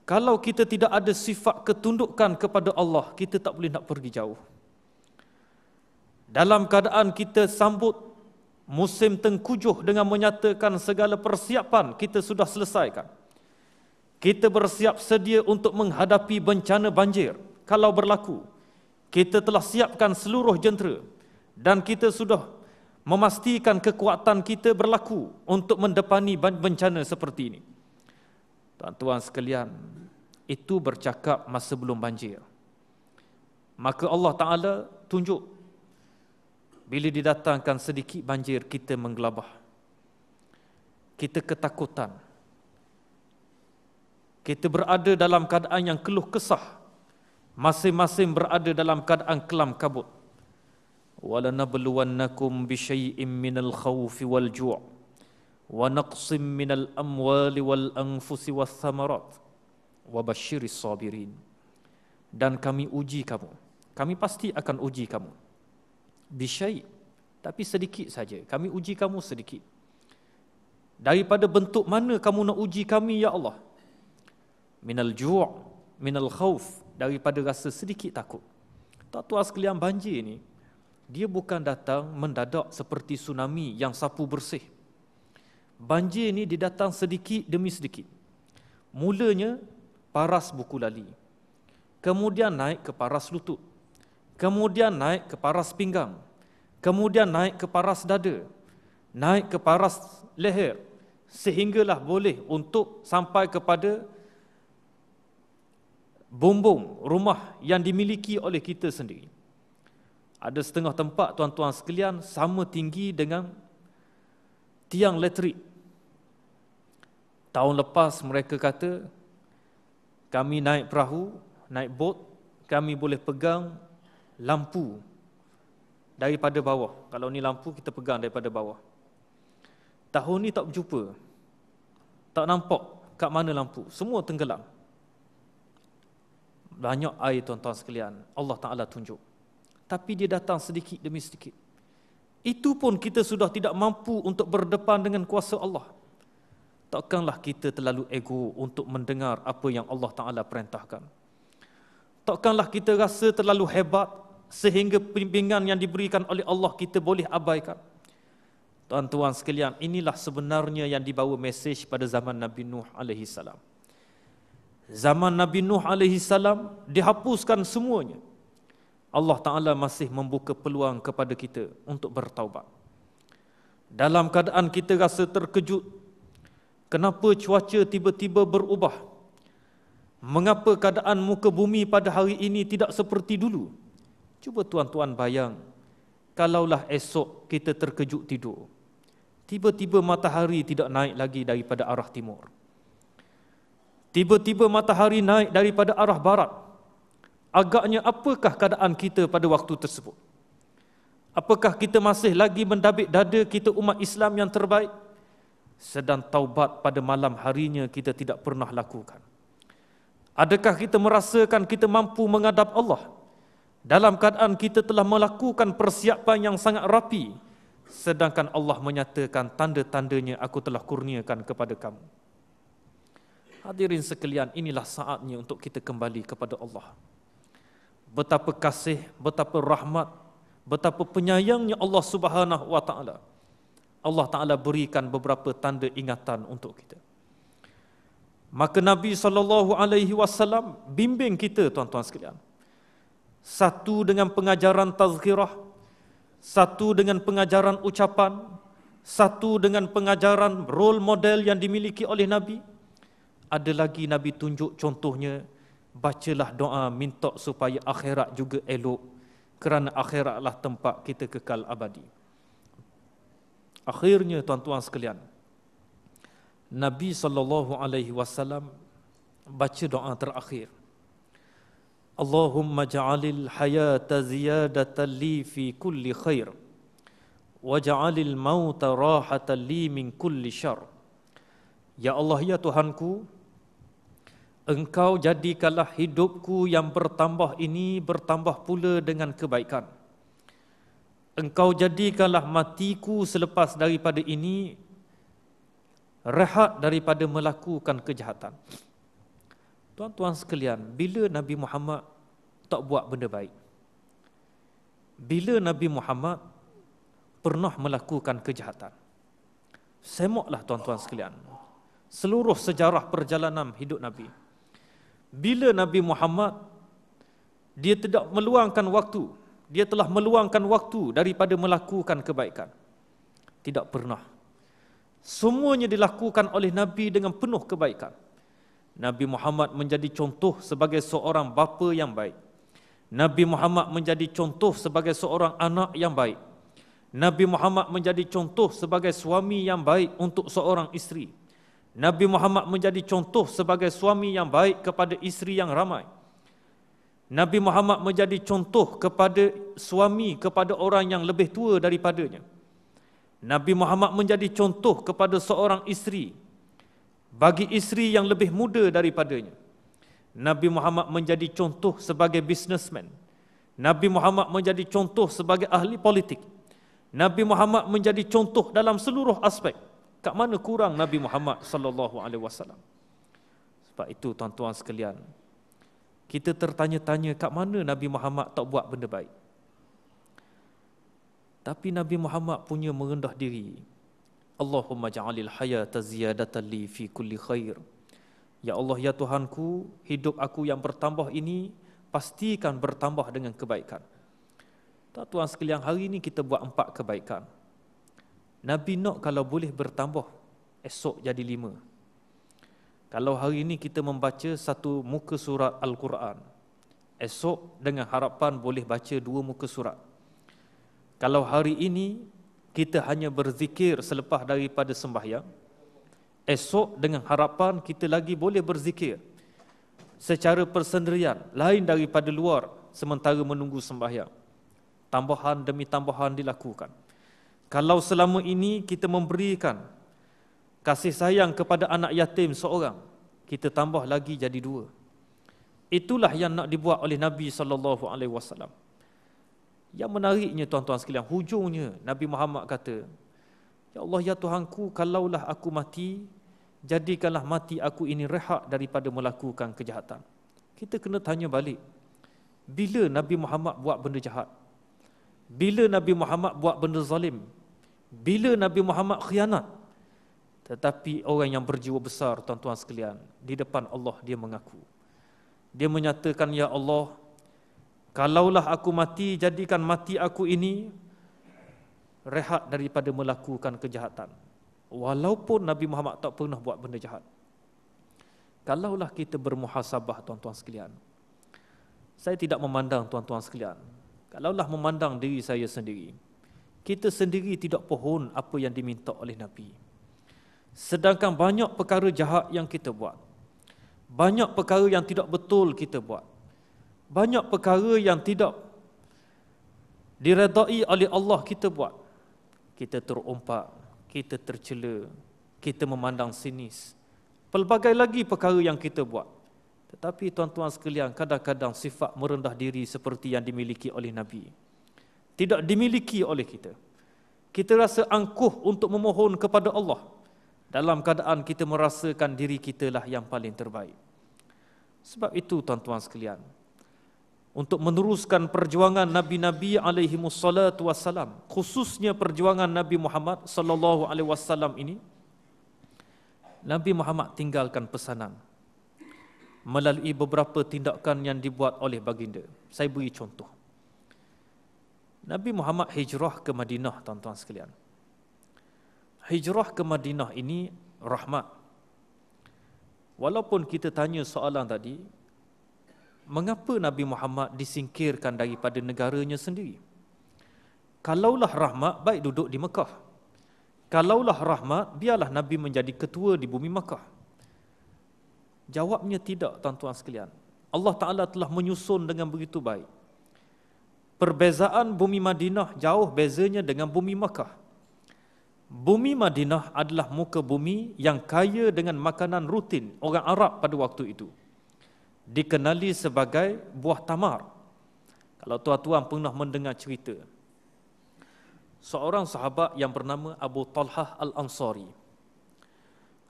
Kalau kita tidak ada sifat ketundukan kepada Allah, kita tak boleh nak pergi jauh. Dalam keadaan kita sambut musim tengkujuh dengan menyatakan segala persiapan kita sudah selesaikan. Kita bersiap sedia untuk menghadapi bencana banjir kalau berlaku kita telah siapkan seluruh jentera dan kita sudah memastikan kekuatan kita berlaku untuk mendepani bencana seperti ini. Tuan-tuan sekalian, itu bercakap masa belum banjir. Maka Allah Ta'ala tunjuk bila didatangkan sedikit banjir kita menggelabah. Kita ketakutan. Kita berada dalam keadaan yang keluh kesah masing-masing berada dalam keadaan kelam kabut walanabluwannakum bishay'im minal khawfi wal ju' wa naqsim minal amwali wal anfusi was thamarat wa basyiris sabirin dan kami uji kamu kami pasti akan uji kamu bishay' tapi sedikit saja kami uji kamu sedikit daripada bentuk mana kamu nak uji kami ya Allah minal ju' minal khawfi daripada rasa sedikit takut. Tak tuas sekalian banjir ini. dia bukan datang mendadak seperti tsunami yang sapu bersih. Banjir ini dia datang sedikit demi sedikit. Mulanya paras buku lali. Kemudian naik ke paras lutut. Kemudian naik ke paras pinggang. Kemudian naik ke paras dada. Naik ke paras leher. Sehinggalah boleh untuk sampai kepada Bumbung rumah yang dimiliki oleh kita sendiri. Ada setengah tempat tuan-tuan sekalian sama tinggi dengan tiang elektrik. Tahun lepas mereka kata kami naik perahu, naik bot, kami boleh pegang lampu daripada bawah. Kalau ni lampu kita pegang daripada bawah. Tahun ni tak berjumpa. Tak nampak kat mana lampu. Semua tenggelam banyak ayat tuan-tuan sekalian Allah Ta'ala tunjuk tapi dia datang sedikit demi sedikit itu pun kita sudah tidak mampu untuk berdepan dengan kuasa Allah takkanlah kita terlalu ego untuk mendengar apa yang Allah Ta'ala perintahkan takkanlah kita rasa terlalu hebat sehingga pimpinan yang diberikan oleh Allah kita boleh abaikan tuan-tuan sekalian inilah sebenarnya yang dibawa mesej pada zaman Nabi Nuh alaihi salam Zaman Nabi Nuh alaihi salam dihapuskan semuanya. Allah Taala masih membuka peluang kepada kita untuk bertaubat. Dalam keadaan kita rasa terkejut, kenapa cuaca tiba-tiba berubah? Mengapa keadaan muka bumi pada hari ini tidak seperti dulu? Cuba tuan-tuan bayang, kalaulah esok kita terkejut tidur, tiba-tiba matahari tidak naik lagi daripada arah timur. Tiba-tiba matahari naik daripada arah barat. Agaknya apakah keadaan kita pada waktu tersebut? Apakah kita masih lagi mendabik dada kita umat Islam yang terbaik? Sedang taubat pada malam harinya kita tidak pernah lakukan. Adakah kita merasakan kita mampu menghadap Allah? Dalam keadaan kita telah melakukan persiapan yang sangat rapi. Sedangkan Allah menyatakan tanda-tandanya aku telah kurniakan kepada kamu. Hadirin sekalian, inilah saatnya untuk kita kembali kepada Allah. Betapa kasih, betapa rahmat, betapa penyayangnya Allah Subhanahu wa taala. Allah taala berikan beberapa tanda ingatan untuk kita. Maka Nabi sallallahu alaihi wasallam bimbing kita tuan-tuan sekalian. Satu dengan pengajaran tazkirah, satu dengan pengajaran ucapan, satu dengan pengajaran role model yang dimiliki oleh Nabi sallallahu ada lagi Nabi tunjuk contohnya bacalah doa minta supaya akhirat juga elok kerana akhiratlah tempat kita kekal abadi. Akhirnya tuan-tuan sekalian Nabi saw. alaihi wasallam baca doa terakhir. Allahumma ja'alil hayata ziyadatan li fi kulli khair wa ja'alil mauta rahatan li min kulli syar. Ya Allah ya Tuhanku, Engkau jadikanlah hidupku yang bertambah ini bertambah pula dengan kebaikan. Engkau jadikanlah matiku selepas daripada ini rehat daripada melakukan kejahatan. Tuan-tuan sekalian, bila Nabi Muhammad tak buat benda baik? Bila Nabi Muhammad pernah melakukan kejahatan? Semoklah tuan-tuan sekalian. Seluruh sejarah perjalanan hidup Nabi Muhammad bila Nabi Muhammad dia tidak meluangkan waktu, dia telah meluangkan waktu daripada melakukan kebaikan. Tidak pernah. Semuanya dilakukan oleh Nabi dengan penuh kebaikan. Nabi Muhammad menjadi contoh sebagai seorang bapa yang baik. Nabi Muhammad menjadi contoh sebagai seorang anak yang baik. Nabi Muhammad menjadi contoh sebagai suami yang baik untuk seorang isteri. Nabi Muhammad menjadi contoh sebagai suami yang baik kepada isteri yang ramai. Nabi Muhammad menjadi contoh kepada suami kepada orang yang lebih tua daripadanya. Nabi Muhammad menjadi contoh kepada seorang isteri bagi isteri yang lebih muda daripadanya. Nabi Muhammad menjadi contoh sebagai businessman. Nabi Muhammad menjadi contoh sebagai ahli politik. Nabi Muhammad menjadi contoh dalam seluruh aspek kat mana kurang Nabi Muhammad sallallahu alaihi wasallam sebab itu tuan-tuan sekalian kita tertanya-tanya kat mana Nabi Muhammad tak buat benda baik tapi Nabi Muhammad punya merendah diri Allahumma ja'alil hayata ziyadatan li fi kulli khair ya Allah ya Tuhanku hidup aku yang bertambah ini pastikan bertambah dengan kebaikan tak tuan sekalian hari ini kita buat empat kebaikan Nabi nak kalau boleh bertambah esok jadi lima. Kalau hari ini kita membaca satu muka surat Al-Quran, esok dengan harapan boleh baca dua muka surat. Kalau hari ini kita hanya berzikir selepas daripada sembahyang, esok dengan harapan kita lagi boleh berzikir secara persendirian, lain daripada luar sementara menunggu sembahyang. Tambahan demi tambahan dilakukan. Kalau selama ini kita memberikan kasih sayang kepada anak yatim seorang, kita tambah lagi jadi dua. Itulah yang nak dibuat oleh Nabi saw. Yang menariknya tuan-tuan sekalian, hujungnya Nabi Muhammad kata, "Ya Allah ya Tuhanku, kalaulah aku mati, jadikanlah mati aku ini rehat daripada melakukan kejahatan." Kita kena tanya balik. Bila Nabi Muhammad buat benda jahat? Bila Nabi Muhammad buat benda zalim, bila Nabi Muhammad khianat Tetapi orang yang berjiwa besar Tuan-tuan sekalian Di depan Allah dia mengaku Dia menyatakan Ya Allah Kalaulah aku mati Jadikan mati aku ini Rehat daripada melakukan kejahatan Walaupun Nabi Muhammad tak pernah buat benda jahat Kalaulah kita bermuhasabah tuan-tuan sekalian Saya tidak memandang tuan-tuan sekalian Kalaulah memandang diri saya sendiri kita sendiri tidak pohon apa yang diminta oleh Nabi. Sedangkan banyak perkara jahat yang kita buat. Banyak perkara yang tidak betul kita buat. Banyak perkara yang tidak diredai oleh Allah kita buat. Kita terompak, kita tercela, kita memandang sinis. Pelbagai lagi perkara yang kita buat. Tetapi tuan-tuan sekalian, kadang-kadang sifat merendah diri seperti yang dimiliki oleh Nabi. Nabi tidak dimiliki oleh kita. Kita rasa angkuh untuk memohon kepada Allah dalam keadaan kita merasakan diri kita lah yang paling terbaik. Sebab itu tuan-tuan sekalian, untuk meneruskan perjuangan nabi-nabi alaihi wassalatu wassalam, khususnya perjuangan Nabi Muhammad sallallahu alaihi wasallam ini, Nabi Muhammad tinggalkan pesanan melalui beberapa tindakan yang dibuat oleh baginda. Saya beri contoh. Nabi Muhammad hijrah ke Madinah tuan-tuan sekalian. Hijrah ke Madinah ini rahmat. Walaupun kita tanya soalan tadi, mengapa Nabi Muhammad disingkirkan daripada negaranya sendiri? Kalaulah rahmat, baik duduk di Mekah. Kalaulah rahmat, biarlah Nabi menjadi ketua di bumi Mekah. Jawabnya tidak, tuan-tuan sekalian. Allah Ta'ala telah menyusun dengan begitu baik. Perbezaan bumi Madinah jauh bezanya dengan bumi Mekah. Bumi Madinah adalah muka bumi yang kaya dengan makanan rutin orang Arab pada waktu itu. Dikenali sebagai buah tamar. Kalau tuan-tuan pernah mendengar cerita. Seorang sahabat yang bernama Abu Talha Al-Ansari.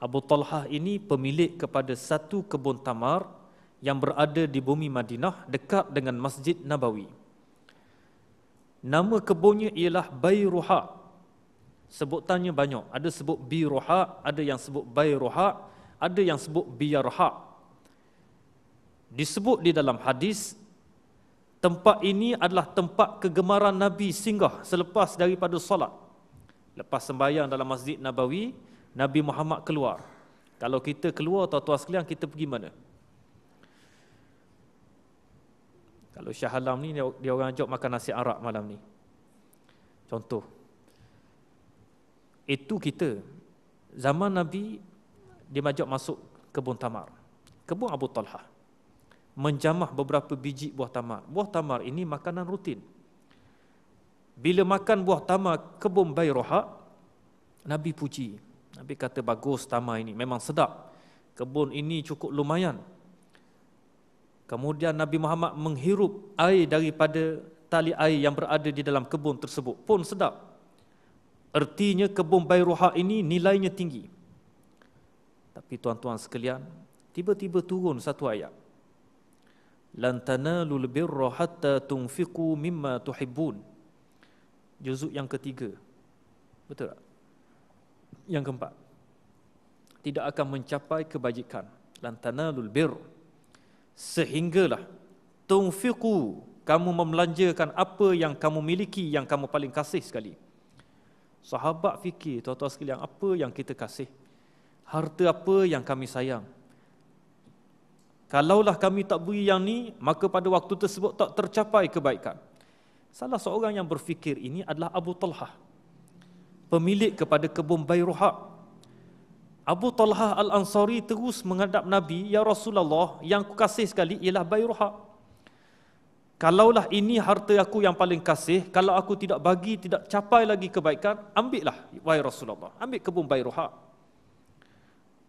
Abu Talha ini pemilik kepada satu kebun tamar yang berada di bumi Madinah dekat dengan Masjid Nabawi. Nama kebunnya ialah Bayruha. Sebutannya banyak. Ada sebut Biruha, ada yang sebut Bayruha, ada yang sebut Biyarha. Disebut di dalam hadis, tempat ini adalah tempat kegemaran Nabi singgah selepas daripada solat. Lepas sembahyang dalam masjid Nabawi, Nabi Muhammad keluar. Kalau kita keluar, tuan-tuan sekalian, kita pergi mana? Kalau Syah Alam ni dia orang ajak makan nasi Arab malam ni. Contoh. Itu kita. Zaman Nabi dia majak masuk kebun tamar. Kebun Abu Talha. Menjamah beberapa biji buah tamar. Buah tamar ini makanan rutin. Bila makan buah tamar kebun Bayroha, Nabi puji. Nabi kata bagus tamar ini. Memang sedap. Kebun ini cukup lumayan. Kemudian Nabi Muhammad menghirup air daripada tali air yang berada di dalam kebun tersebut pun sedap. Ertinya kebun Bayruha ini nilainya tinggi. Tapi tuan-tuan sekalian, tiba-tiba turun satu ayat. Lan tanalul birra hatta tunfiqu mimma tuhibbun. Juzuk yang ketiga. Betul tak? Yang keempat. Tidak akan mencapai kebajikan. Lan tanalul birra sehinggalah tunfiqu kamu membelanjakan apa yang kamu miliki yang kamu paling kasih sekali. Sahabat fikir, tuan-tuan sekalian, apa yang kita kasih? Harta apa yang kami sayang? Kalaulah kami tak beri yang ni, maka pada waktu tersebut tak tercapai kebaikan. Salah seorang yang berfikir ini adalah Abu Talha. Pemilik kepada kebun Bayruha Abu Talha Al-Ansari terus menghadap Nabi, Ya Rasulullah, yang ku kasih sekali ialah Bayruha. Kalaulah ini harta aku yang paling kasih, kalau aku tidak bagi, tidak capai lagi kebaikan, ambillah, wahai Rasulullah. Ambil kebun Bayruha.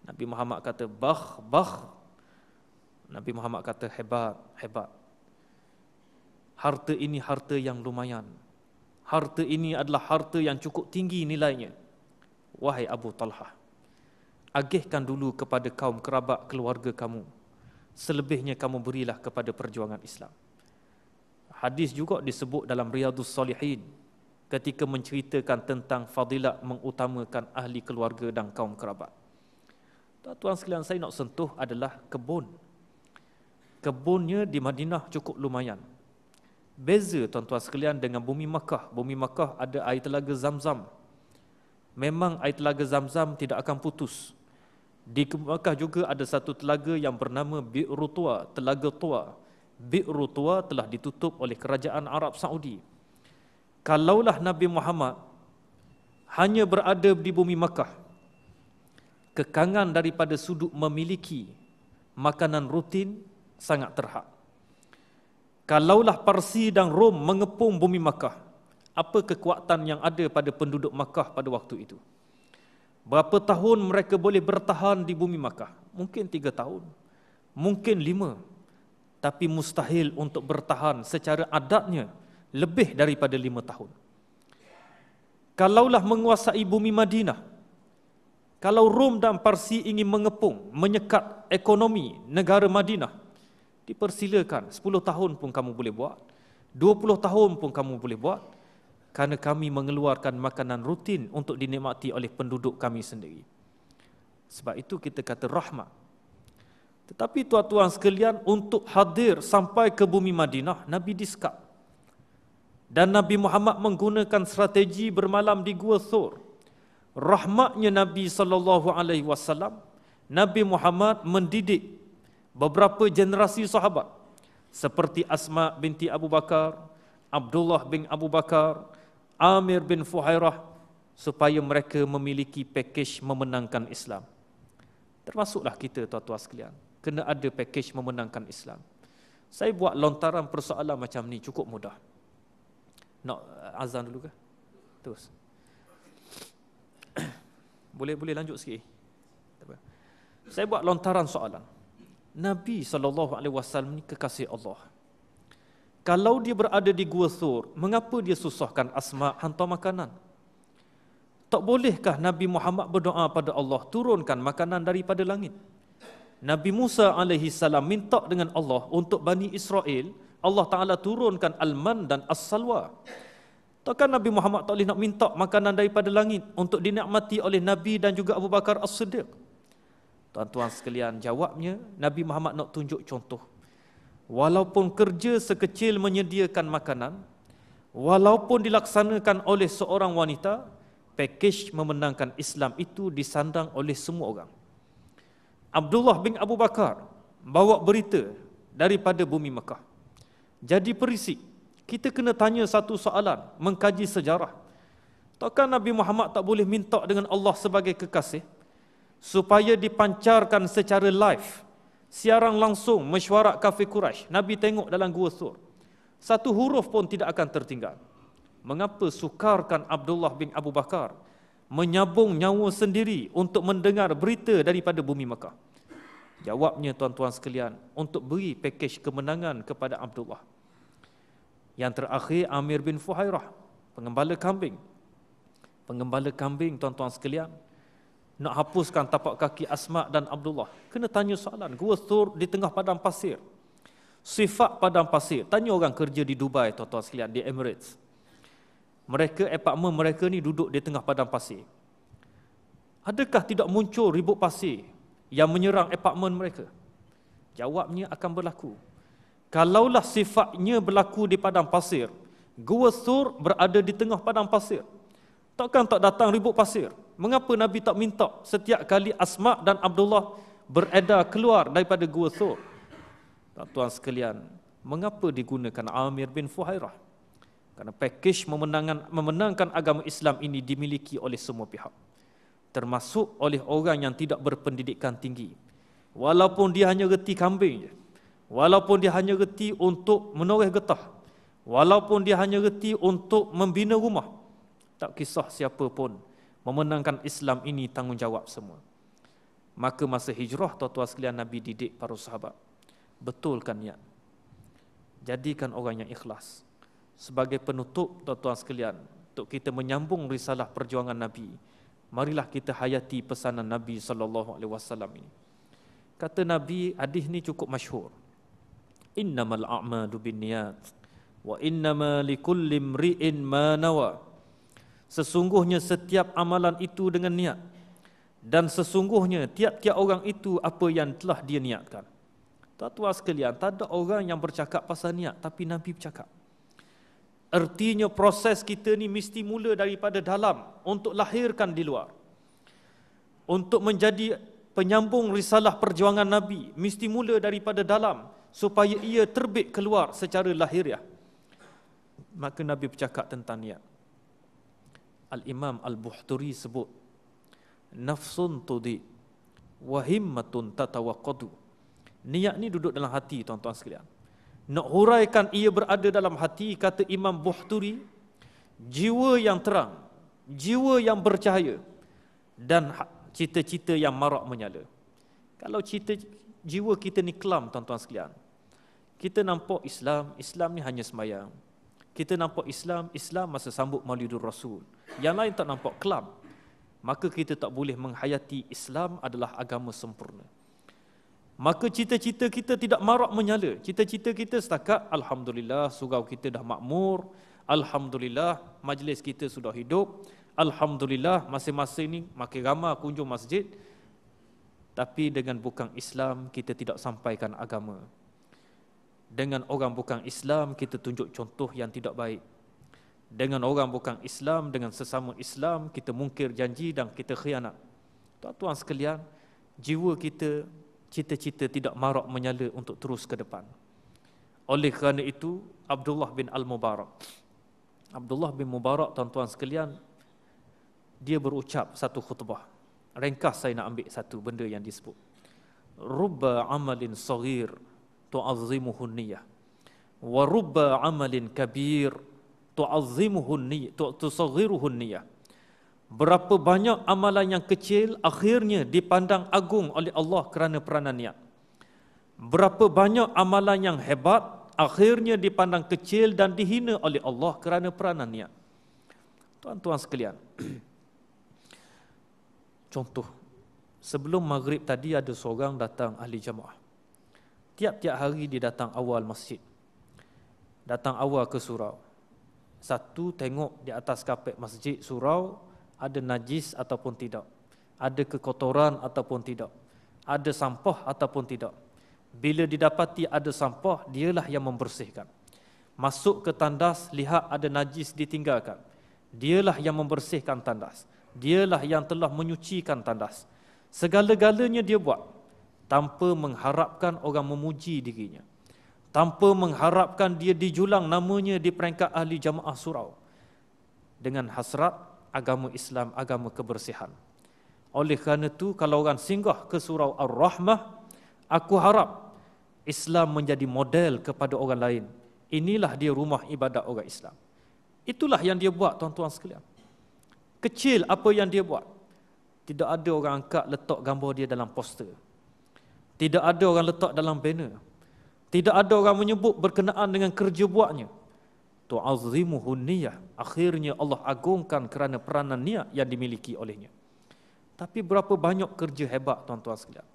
Nabi Muhammad kata, bah, bah. Nabi Muhammad kata, hebat, hebat. Harta ini harta yang lumayan. Harta ini adalah harta yang cukup tinggi nilainya. Wahai Abu Talha agihkan dulu kepada kaum kerabat keluarga kamu. Selebihnya kamu berilah kepada perjuangan Islam. Hadis juga disebut dalam Riyadus Salihin ketika menceritakan tentang fadilat mengutamakan ahli keluarga dan kaum kerabat. Tuan-tuan sekalian saya nak sentuh adalah kebun. Kebunnya di Madinah cukup lumayan. Beza tuan-tuan sekalian dengan bumi Makkah. Bumi Makkah ada air telaga zam-zam. Memang air telaga zam-zam tidak akan putus. Di Mekah juga ada satu telaga yang bernama Bi'ru telaga Tua. Bi'ru telah ditutup oleh kerajaan Arab Saudi. Kalaulah Nabi Muhammad hanya berada di bumi Mekah, kekangan daripada sudut memiliki makanan rutin sangat terhak. Kalaulah Parsi dan Rom mengepung bumi Mekah, apa kekuatan yang ada pada penduduk Mekah pada waktu itu? Berapa tahun mereka boleh bertahan di bumi Makkah? Mungkin tiga tahun. Mungkin lima. Tapi mustahil untuk bertahan secara adatnya lebih daripada lima tahun. Kalaulah menguasai bumi Madinah, kalau Rom dan Parsi ingin mengepung, menyekat ekonomi negara Madinah, dipersilakan sepuluh tahun pun kamu boleh buat, dua puluh tahun pun kamu boleh buat, kerana kami mengeluarkan makanan rutin untuk dinikmati oleh penduduk kami sendiri. Sebab itu kita kata rahmat. Tetapi tuan-tuan sekalian untuk hadir sampai ke bumi Madinah, Nabi diskap. Dan Nabi Muhammad menggunakan strategi bermalam di Gua Thor. Rahmatnya Nabi saw. Nabi Muhammad mendidik beberapa generasi sahabat seperti Asma binti Abu Bakar, Abdullah bin Abu Bakar, Amir bin Fuhairah supaya mereka memiliki pakej memenangkan Islam. Termasuklah kita tuan-tuan sekalian. Kena ada pakej memenangkan Islam. Saya buat lontaran persoalan macam ni cukup mudah. Nak eh, azan dulu ke? Terus. boleh boleh lanjut sikit. Eh? Saya buat lontaran soalan. Nabi saw. ni kekasih Allah. Kalau dia berada di Gua Thur, mengapa dia susahkan asma hantar makanan? Tak bolehkah Nabi Muhammad berdoa pada Allah turunkan makanan daripada langit? Nabi Musa alaihi salam minta dengan Allah untuk Bani Israel, Allah Taala turunkan alman dan as-salwa. Takkan Nabi Muhammad tak boleh nak minta makanan daripada langit untuk dinikmati oleh Nabi dan juga Abu Bakar As-Siddiq? Tuan-tuan sekalian, jawabnya Nabi Muhammad nak tunjuk contoh walaupun kerja sekecil menyediakan makanan, walaupun dilaksanakan oleh seorang wanita, pakej memenangkan Islam itu disandang oleh semua orang. Abdullah bin Abu Bakar bawa berita daripada bumi Mekah. Jadi perisi, kita kena tanya satu soalan, mengkaji sejarah. Takkan Nabi Muhammad tak boleh minta dengan Allah sebagai kekasih supaya dipancarkan secara live siaran langsung mesyuarat kafir Quraisy. Nabi tengok dalam gua sur. Satu huruf pun tidak akan tertinggal. Mengapa sukarkan Abdullah bin Abu Bakar menyabung nyawa sendiri untuk mendengar berita daripada bumi Mekah? Jawabnya tuan-tuan sekalian untuk beri pakej kemenangan kepada Abdullah. Yang terakhir Amir bin Fuhairah, pengembala kambing. Pengembala kambing tuan-tuan sekalian, nak hapuskan tapak kaki Asma dan Abdullah. Kena tanya soalan. Gua tur di tengah padang pasir. Sifat padang pasir. Tanya orang kerja di Dubai, tuan-tuan sekalian, di Emirates. Mereka, apartment mereka ni duduk di tengah padang pasir. Adakah tidak muncul ribut pasir yang menyerang apartment mereka? Jawabnya akan berlaku. Kalaulah sifatnya berlaku di padang pasir, Gua Sur berada di tengah padang pasir. Takkan tak datang ribut pasir? Mengapa Nabi tak minta setiap kali Asma dan Abdullah beredar keluar daripada gua Thor? Tuan-tuan sekalian, mengapa digunakan Amir bin Fuhairah? Karena pakej memenangkan, memenangkan agama Islam ini dimiliki oleh semua pihak. Termasuk oleh orang yang tidak berpendidikan tinggi. Walaupun dia hanya reti kambing. Walaupun dia hanya reti untuk menoreh getah. Walaupun dia hanya reti untuk membina rumah. Tak kisah siapa pun memenangkan Islam ini tanggungjawab semua. Maka masa hijrah tuan-tuan sekalian Nabi didik para sahabat. Betulkan niat. Jadikan orang yang ikhlas. Sebagai penutup tuan-tuan sekalian untuk kita menyambung risalah perjuangan Nabi. Marilah kita hayati pesanan Nabi sallallahu alaihi wasallam ini. Kata Nabi hadis ni cukup masyhur. Innamal a'malu binniyat wa innamal likulli imri'in ma nawaa Sesungguhnya setiap amalan itu dengan niat dan sesungguhnya tiap-tiap orang itu apa yang telah dia niatkan. Tuan-tuan sekalian, tak ada orang yang bercakap pasal niat tapi Nabi bercakap. Ertinya proses kita ni mesti mula daripada dalam untuk lahirkan di luar. Untuk menjadi penyambung risalah perjuangan Nabi mesti mula daripada dalam supaya ia terbit keluar secara lahiriah. Maka Nabi bercakap tentang niat. Al-Imam Al-Buhturi sebut Nafsun tudi Wahimmatun tatawakadu Niat ni duduk dalam hati tuan-tuan sekalian Nak huraikan ia berada dalam hati Kata Imam Buhturi Jiwa yang terang Jiwa yang bercahaya Dan ha, cita-cita yang marak menyala Kalau cita jiwa kita ni kelam tuan-tuan sekalian Kita nampak Islam Islam ni hanya semayang kita nampak Islam, Islam masa sambut Maulidur Rasul. Yang lain tak nampak kelam. Maka kita tak boleh menghayati Islam adalah agama sempurna. Maka cita-cita kita tidak marak menyala. Cita-cita kita setakat alhamdulillah surau kita dah makmur, alhamdulillah majlis kita sudah hidup, alhamdulillah masa-masa ini makin ramai kunjung masjid. Tapi dengan bukan Islam kita tidak sampaikan agama. Dengan orang bukan Islam kita tunjuk contoh yang tidak baik. Dengan orang bukan Islam, dengan sesama Islam kita mungkir janji dan kita khianat. Tuan-tuan sekalian, jiwa kita cita-cita tidak marak menyala untuk terus ke depan. Oleh kerana itu, Abdullah bin Al-Mubarak. Abdullah bin Mubarak, tuan-tuan sekalian, dia berucap satu khutbah. Ringkas saya nak ambil satu benda yang disebut. Rubba amalin saghir tu'azzimuhu niyyah wa rubba amalin kabir tu'azzimuhu niyyah tu, tusaghiruhu niyyah berapa banyak amalan yang kecil akhirnya dipandang agung oleh Allah kerana peranan niat berapa banyak amalan yang hebat akhirnya dipandang kecil dan dihina oleh Allah kerana peranan niat tuan-tuan sekalian contoh sebelum maghrib tadi ada seorang datang ahli jamaah tiap-tiap hari dia datang awal masjid. Datang awal ke surau. Satu tengok di atas kapet masjid surau ada najis ataupun tidak. Ada kekotoran ataupun tidak. Ada sampah ataupun tidak. Bila didapati ada sampah, dialah yang membersihkan. Masuk ke tandas, lihat ada najis ditinggalkan. Dialah yang membersihkan tandas. Dialah yang telah menyucikan tandas. Segala-galanya dia buat tanpa mengharapkan orang memuji dirinya tanpa mengharapkan dia dijulang namanya di peringkat ahli jamaah surau dengan hasrat agama Islam agama kebersihan oleh kerana itu kalau orang singgah ke surau ar-rahmah aku harap Islam menjadi model kepada orang lain inilah dia rumah ibadat orang Islam itulah yang dia buat tuan-tuan sekalian kecil apa yang dia buat tidak ada orang angkat letak gambar dia dalam poster tidak ada orang letak dalam banner. Tidak ada orang menyebut berkenaan dengan kerja buatnya. Tu'azimuhu niyah. Akhirnya Allah agungkan kerana peranan niat yang dimiliki olehnya. Tapi berapa banyak kerja hebat tuan-tuan sekalian.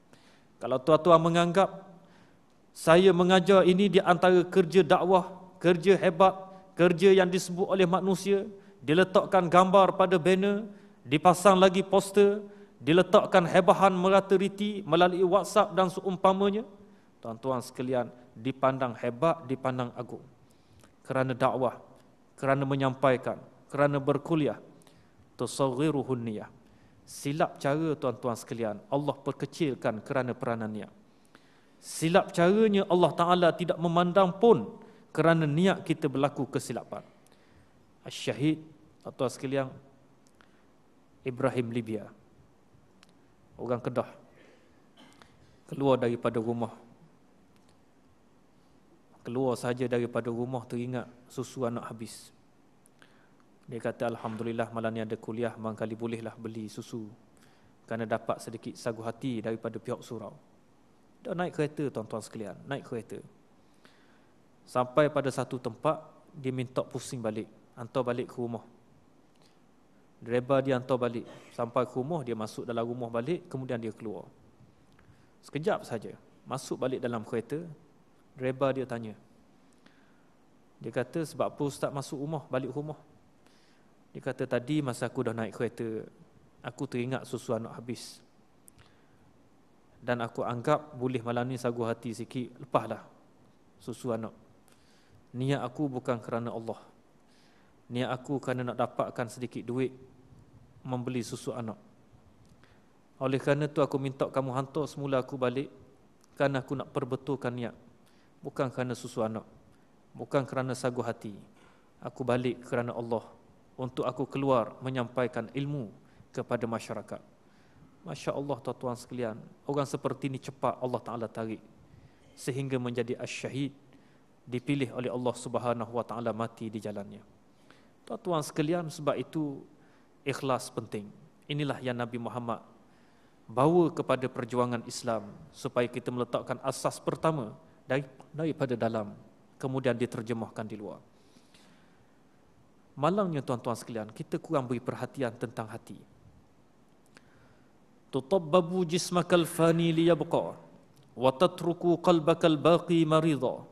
Kalau tuan-tuan menganggap saya mengajar ini di antara kerja dakwah, kerja hebat, kerja yang disebut oleh manusia, diletakkan gambar pada banner, dipasang lagi poster, diletakkan hebahan merata riti melalui WhatsApp dan seumpamanya, tuan-tuan sekalian dipandang hebat, dipandang agung. Kerana dakwah, kerana menyampaikan, kerana berkuliah, tersawiruhun niyah. Silap cara tuan-tuan sekalian, Allah perkecilkan kerana peranan niat. Silap caranya Allah Ta'ala tidak memandang pun kerana niat kita berlaku kesilapan. Asyahid, tuan-tuan sekalian, Ibrahim Libya orang Kedah keluar daripada rumah keluar saja daripada rumah tu ingat susu anak habis dia kata alhamdulillah malam ni ada kuliah bang bolehlah beli susu kerana dapat sedikit sagu hati daripada pihak surau Dia naik kereta tuan-tuan sekalian naik kereta sampai pada satu tempat dia minta pusing balik hantar balik ke rumah Reba dia hantar balik sampai ke rumah dia masuk dalam rumah balik kemudian dia keluar. Sekejap saja masuk balik dalam kereta Reba dia tanya. Dia kata sebab apa ustaz masuk rumah balik rumah? Dia kata tadi masa aku dah naik kereta aku teringat susu anak habis. Dan aku anggap boleh malam ni sagu hati sikit lepahlah susu anak. Niat aku bukan kerana Allah. Niat aku kerana nak dapatkan sedikit duit Membeli susu anak Oleh kerana tu aku minta kamu hantar semula aku balik Kerana aku nak perbetulkan niat Bukan kerana susu anak Bukan kerana sagu hati Aku balik kerana Allah Untuk aku keluar menyampaikan ilmu Kepada masyarakat Masya Allah tuan-tuan sekalian Orang seperti ini cepat Allah Ta'ala tarik Sehingga menjadi asyahid Dipilih oleh Allah Subhanahu Wa Ta'ala mati di jalannya Tuan-tuan sekalian sebab itu ikhlas penting. Inilah yang Nabi Muhammad bawa kepada perjuangan Islam supaya kita meletakkan asas pertama dari daripada dalam kemudian diterjemahkan di luar. Malangnya tuan-tuan sekalian, kita kurang beri perhatian tentang hati. Tutabbabu jismakal fani liyabqa wa tatruku qalbakal baqi maridha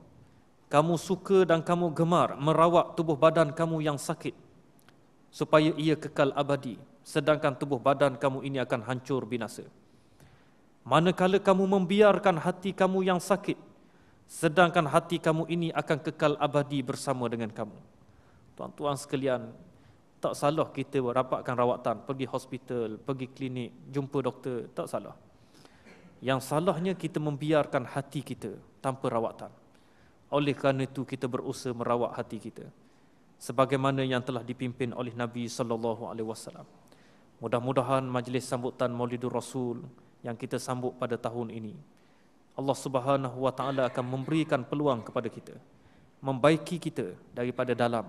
kamu suka dan kamu gemar merawat tubuh badan kamu yang sakit supaya ia kekal abadi sedangkan tubuh badan kamu ini akan hancur binasa manakala kamu membiarkan hati kamu yang sakit sedangkan hati kamu ini akan kekal abadi bersama dengan kamu tuan-tuan sekalian tak salah kita dapatkan rawatan pergi hospital pergi klinik jumpa doktor tak salah yang salahnya kita membiarkan hati kita tanpa rawatan oleh kerana itu kita berusaha merawat hati kita sebagaimana yang telah dipimpin oleh Nabi sallallahu alaihi wasallam. Mudah-mudahan majlis sambutan Maulidur Rasul yang kita sambut pada tahun ini Allah Subhanahu wa taala akan memberikan peluang kepada kita membaiki kita daripada dalam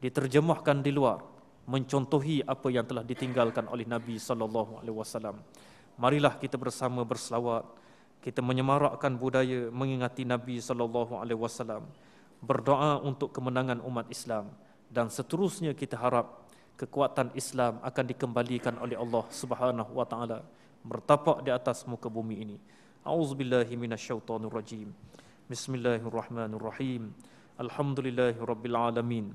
diterjemahkan di luar mencontohi apa yang telah ditinggalkan oleh Nabi sallallahu alaihi wasallam. Marilah kita bersama berselawat kita menyemarakkan budaya mengingati Nabi sallallahu alaihi wasallam berdoa untuk kemenangan umat Islam dan seterusnya kita harap kekuatan Islam akan dikembalikan oleh Allah Subhanahu wa taala bertapak di atas muka bumi ini. Auzubillahi minasyaitonirrajim. Bismillahirrahmanirrahim. Alhamdulillahirabbil alamin.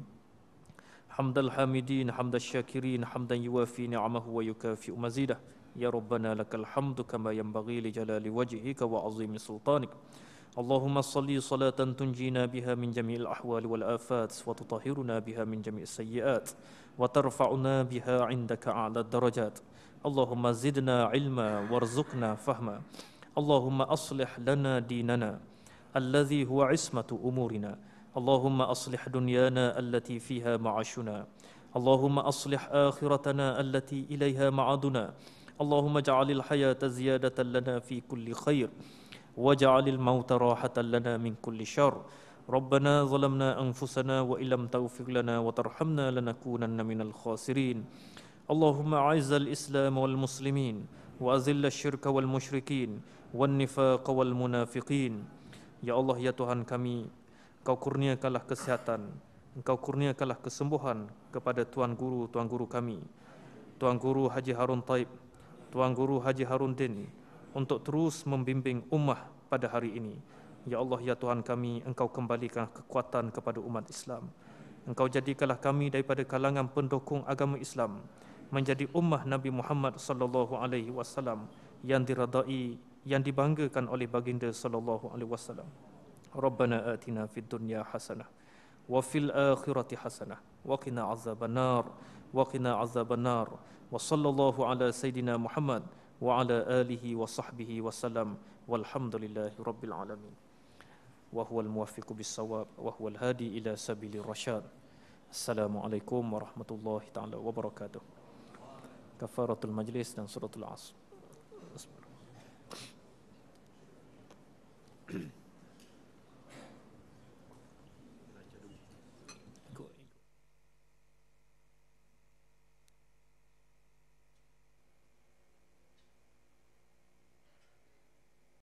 Hamdal hamidin, hamdasy syakirin, hamdan yuwafi ni'amahu wa yukafi mazidah. يا ربنا لك الحمد كما ينبغي لجلال وجهك وعظيم سلطانك اللهم صل صلاة تنجينا بها من جميع الأحوال والآفات وتطهرنا بها من جميع السيئات وترفعنا بها عندك أعلى الدرجات اللهم زدنا علما وارزقنا فهما اللهم أصلح لنا ديننا الذي هو عصمة أمورنا اللهم أصلح دنيانا التي فيها معاشنا اللهم أصلح آخرتنا التي إليها معادنا اللهم اجعل الحياة زيادة لنا في كل خير واجعل الموت راحة لنا من كل شر ربنا ظلمنا أنفسنا وإن لم تغفر لنا وترحمنا لنكونن من الخاسرين اللهم أعز الإسلام والمسلمين وأذل الشرك والمشركين والنفاق والمنافقين يا الله يا تهان كمي Engkau kurniakanlah kesihatan, engkau kurniakanlah kesembuhan kepada tuan guru tuan guru kami. Tuan guru Haji Harun Taib Tuan Guru Haji Harun Din untuk terus membimbing ummah pada hari ini. Ya Allah, Ya Tuhan kami, Engkau kembalikan kekuatan kepada umat Islam. Engkau jadikanlah kami daripada kalangan pendukung agama Islam menjadi ummah Nabi Muhammad sallallahu alaihi wasallam yang diradai yang dibanggakan oleh baginda sallallahu alaihi wasallam. Rabbana atina fid dunya hasanah wa fil akhirati hasanah wa qina azabannar wa qina azabannar وصلى الله على سيدنا محمد وعلى آله وصحبه وسلم والحمد لله رب العالمين وهو الموفق بالصواب وهو الهادي إلى سبيل الرشاد السلام عليكم ورحمة الله تعالى وبركاته كفارة المجلس سورة العصر بسم الله.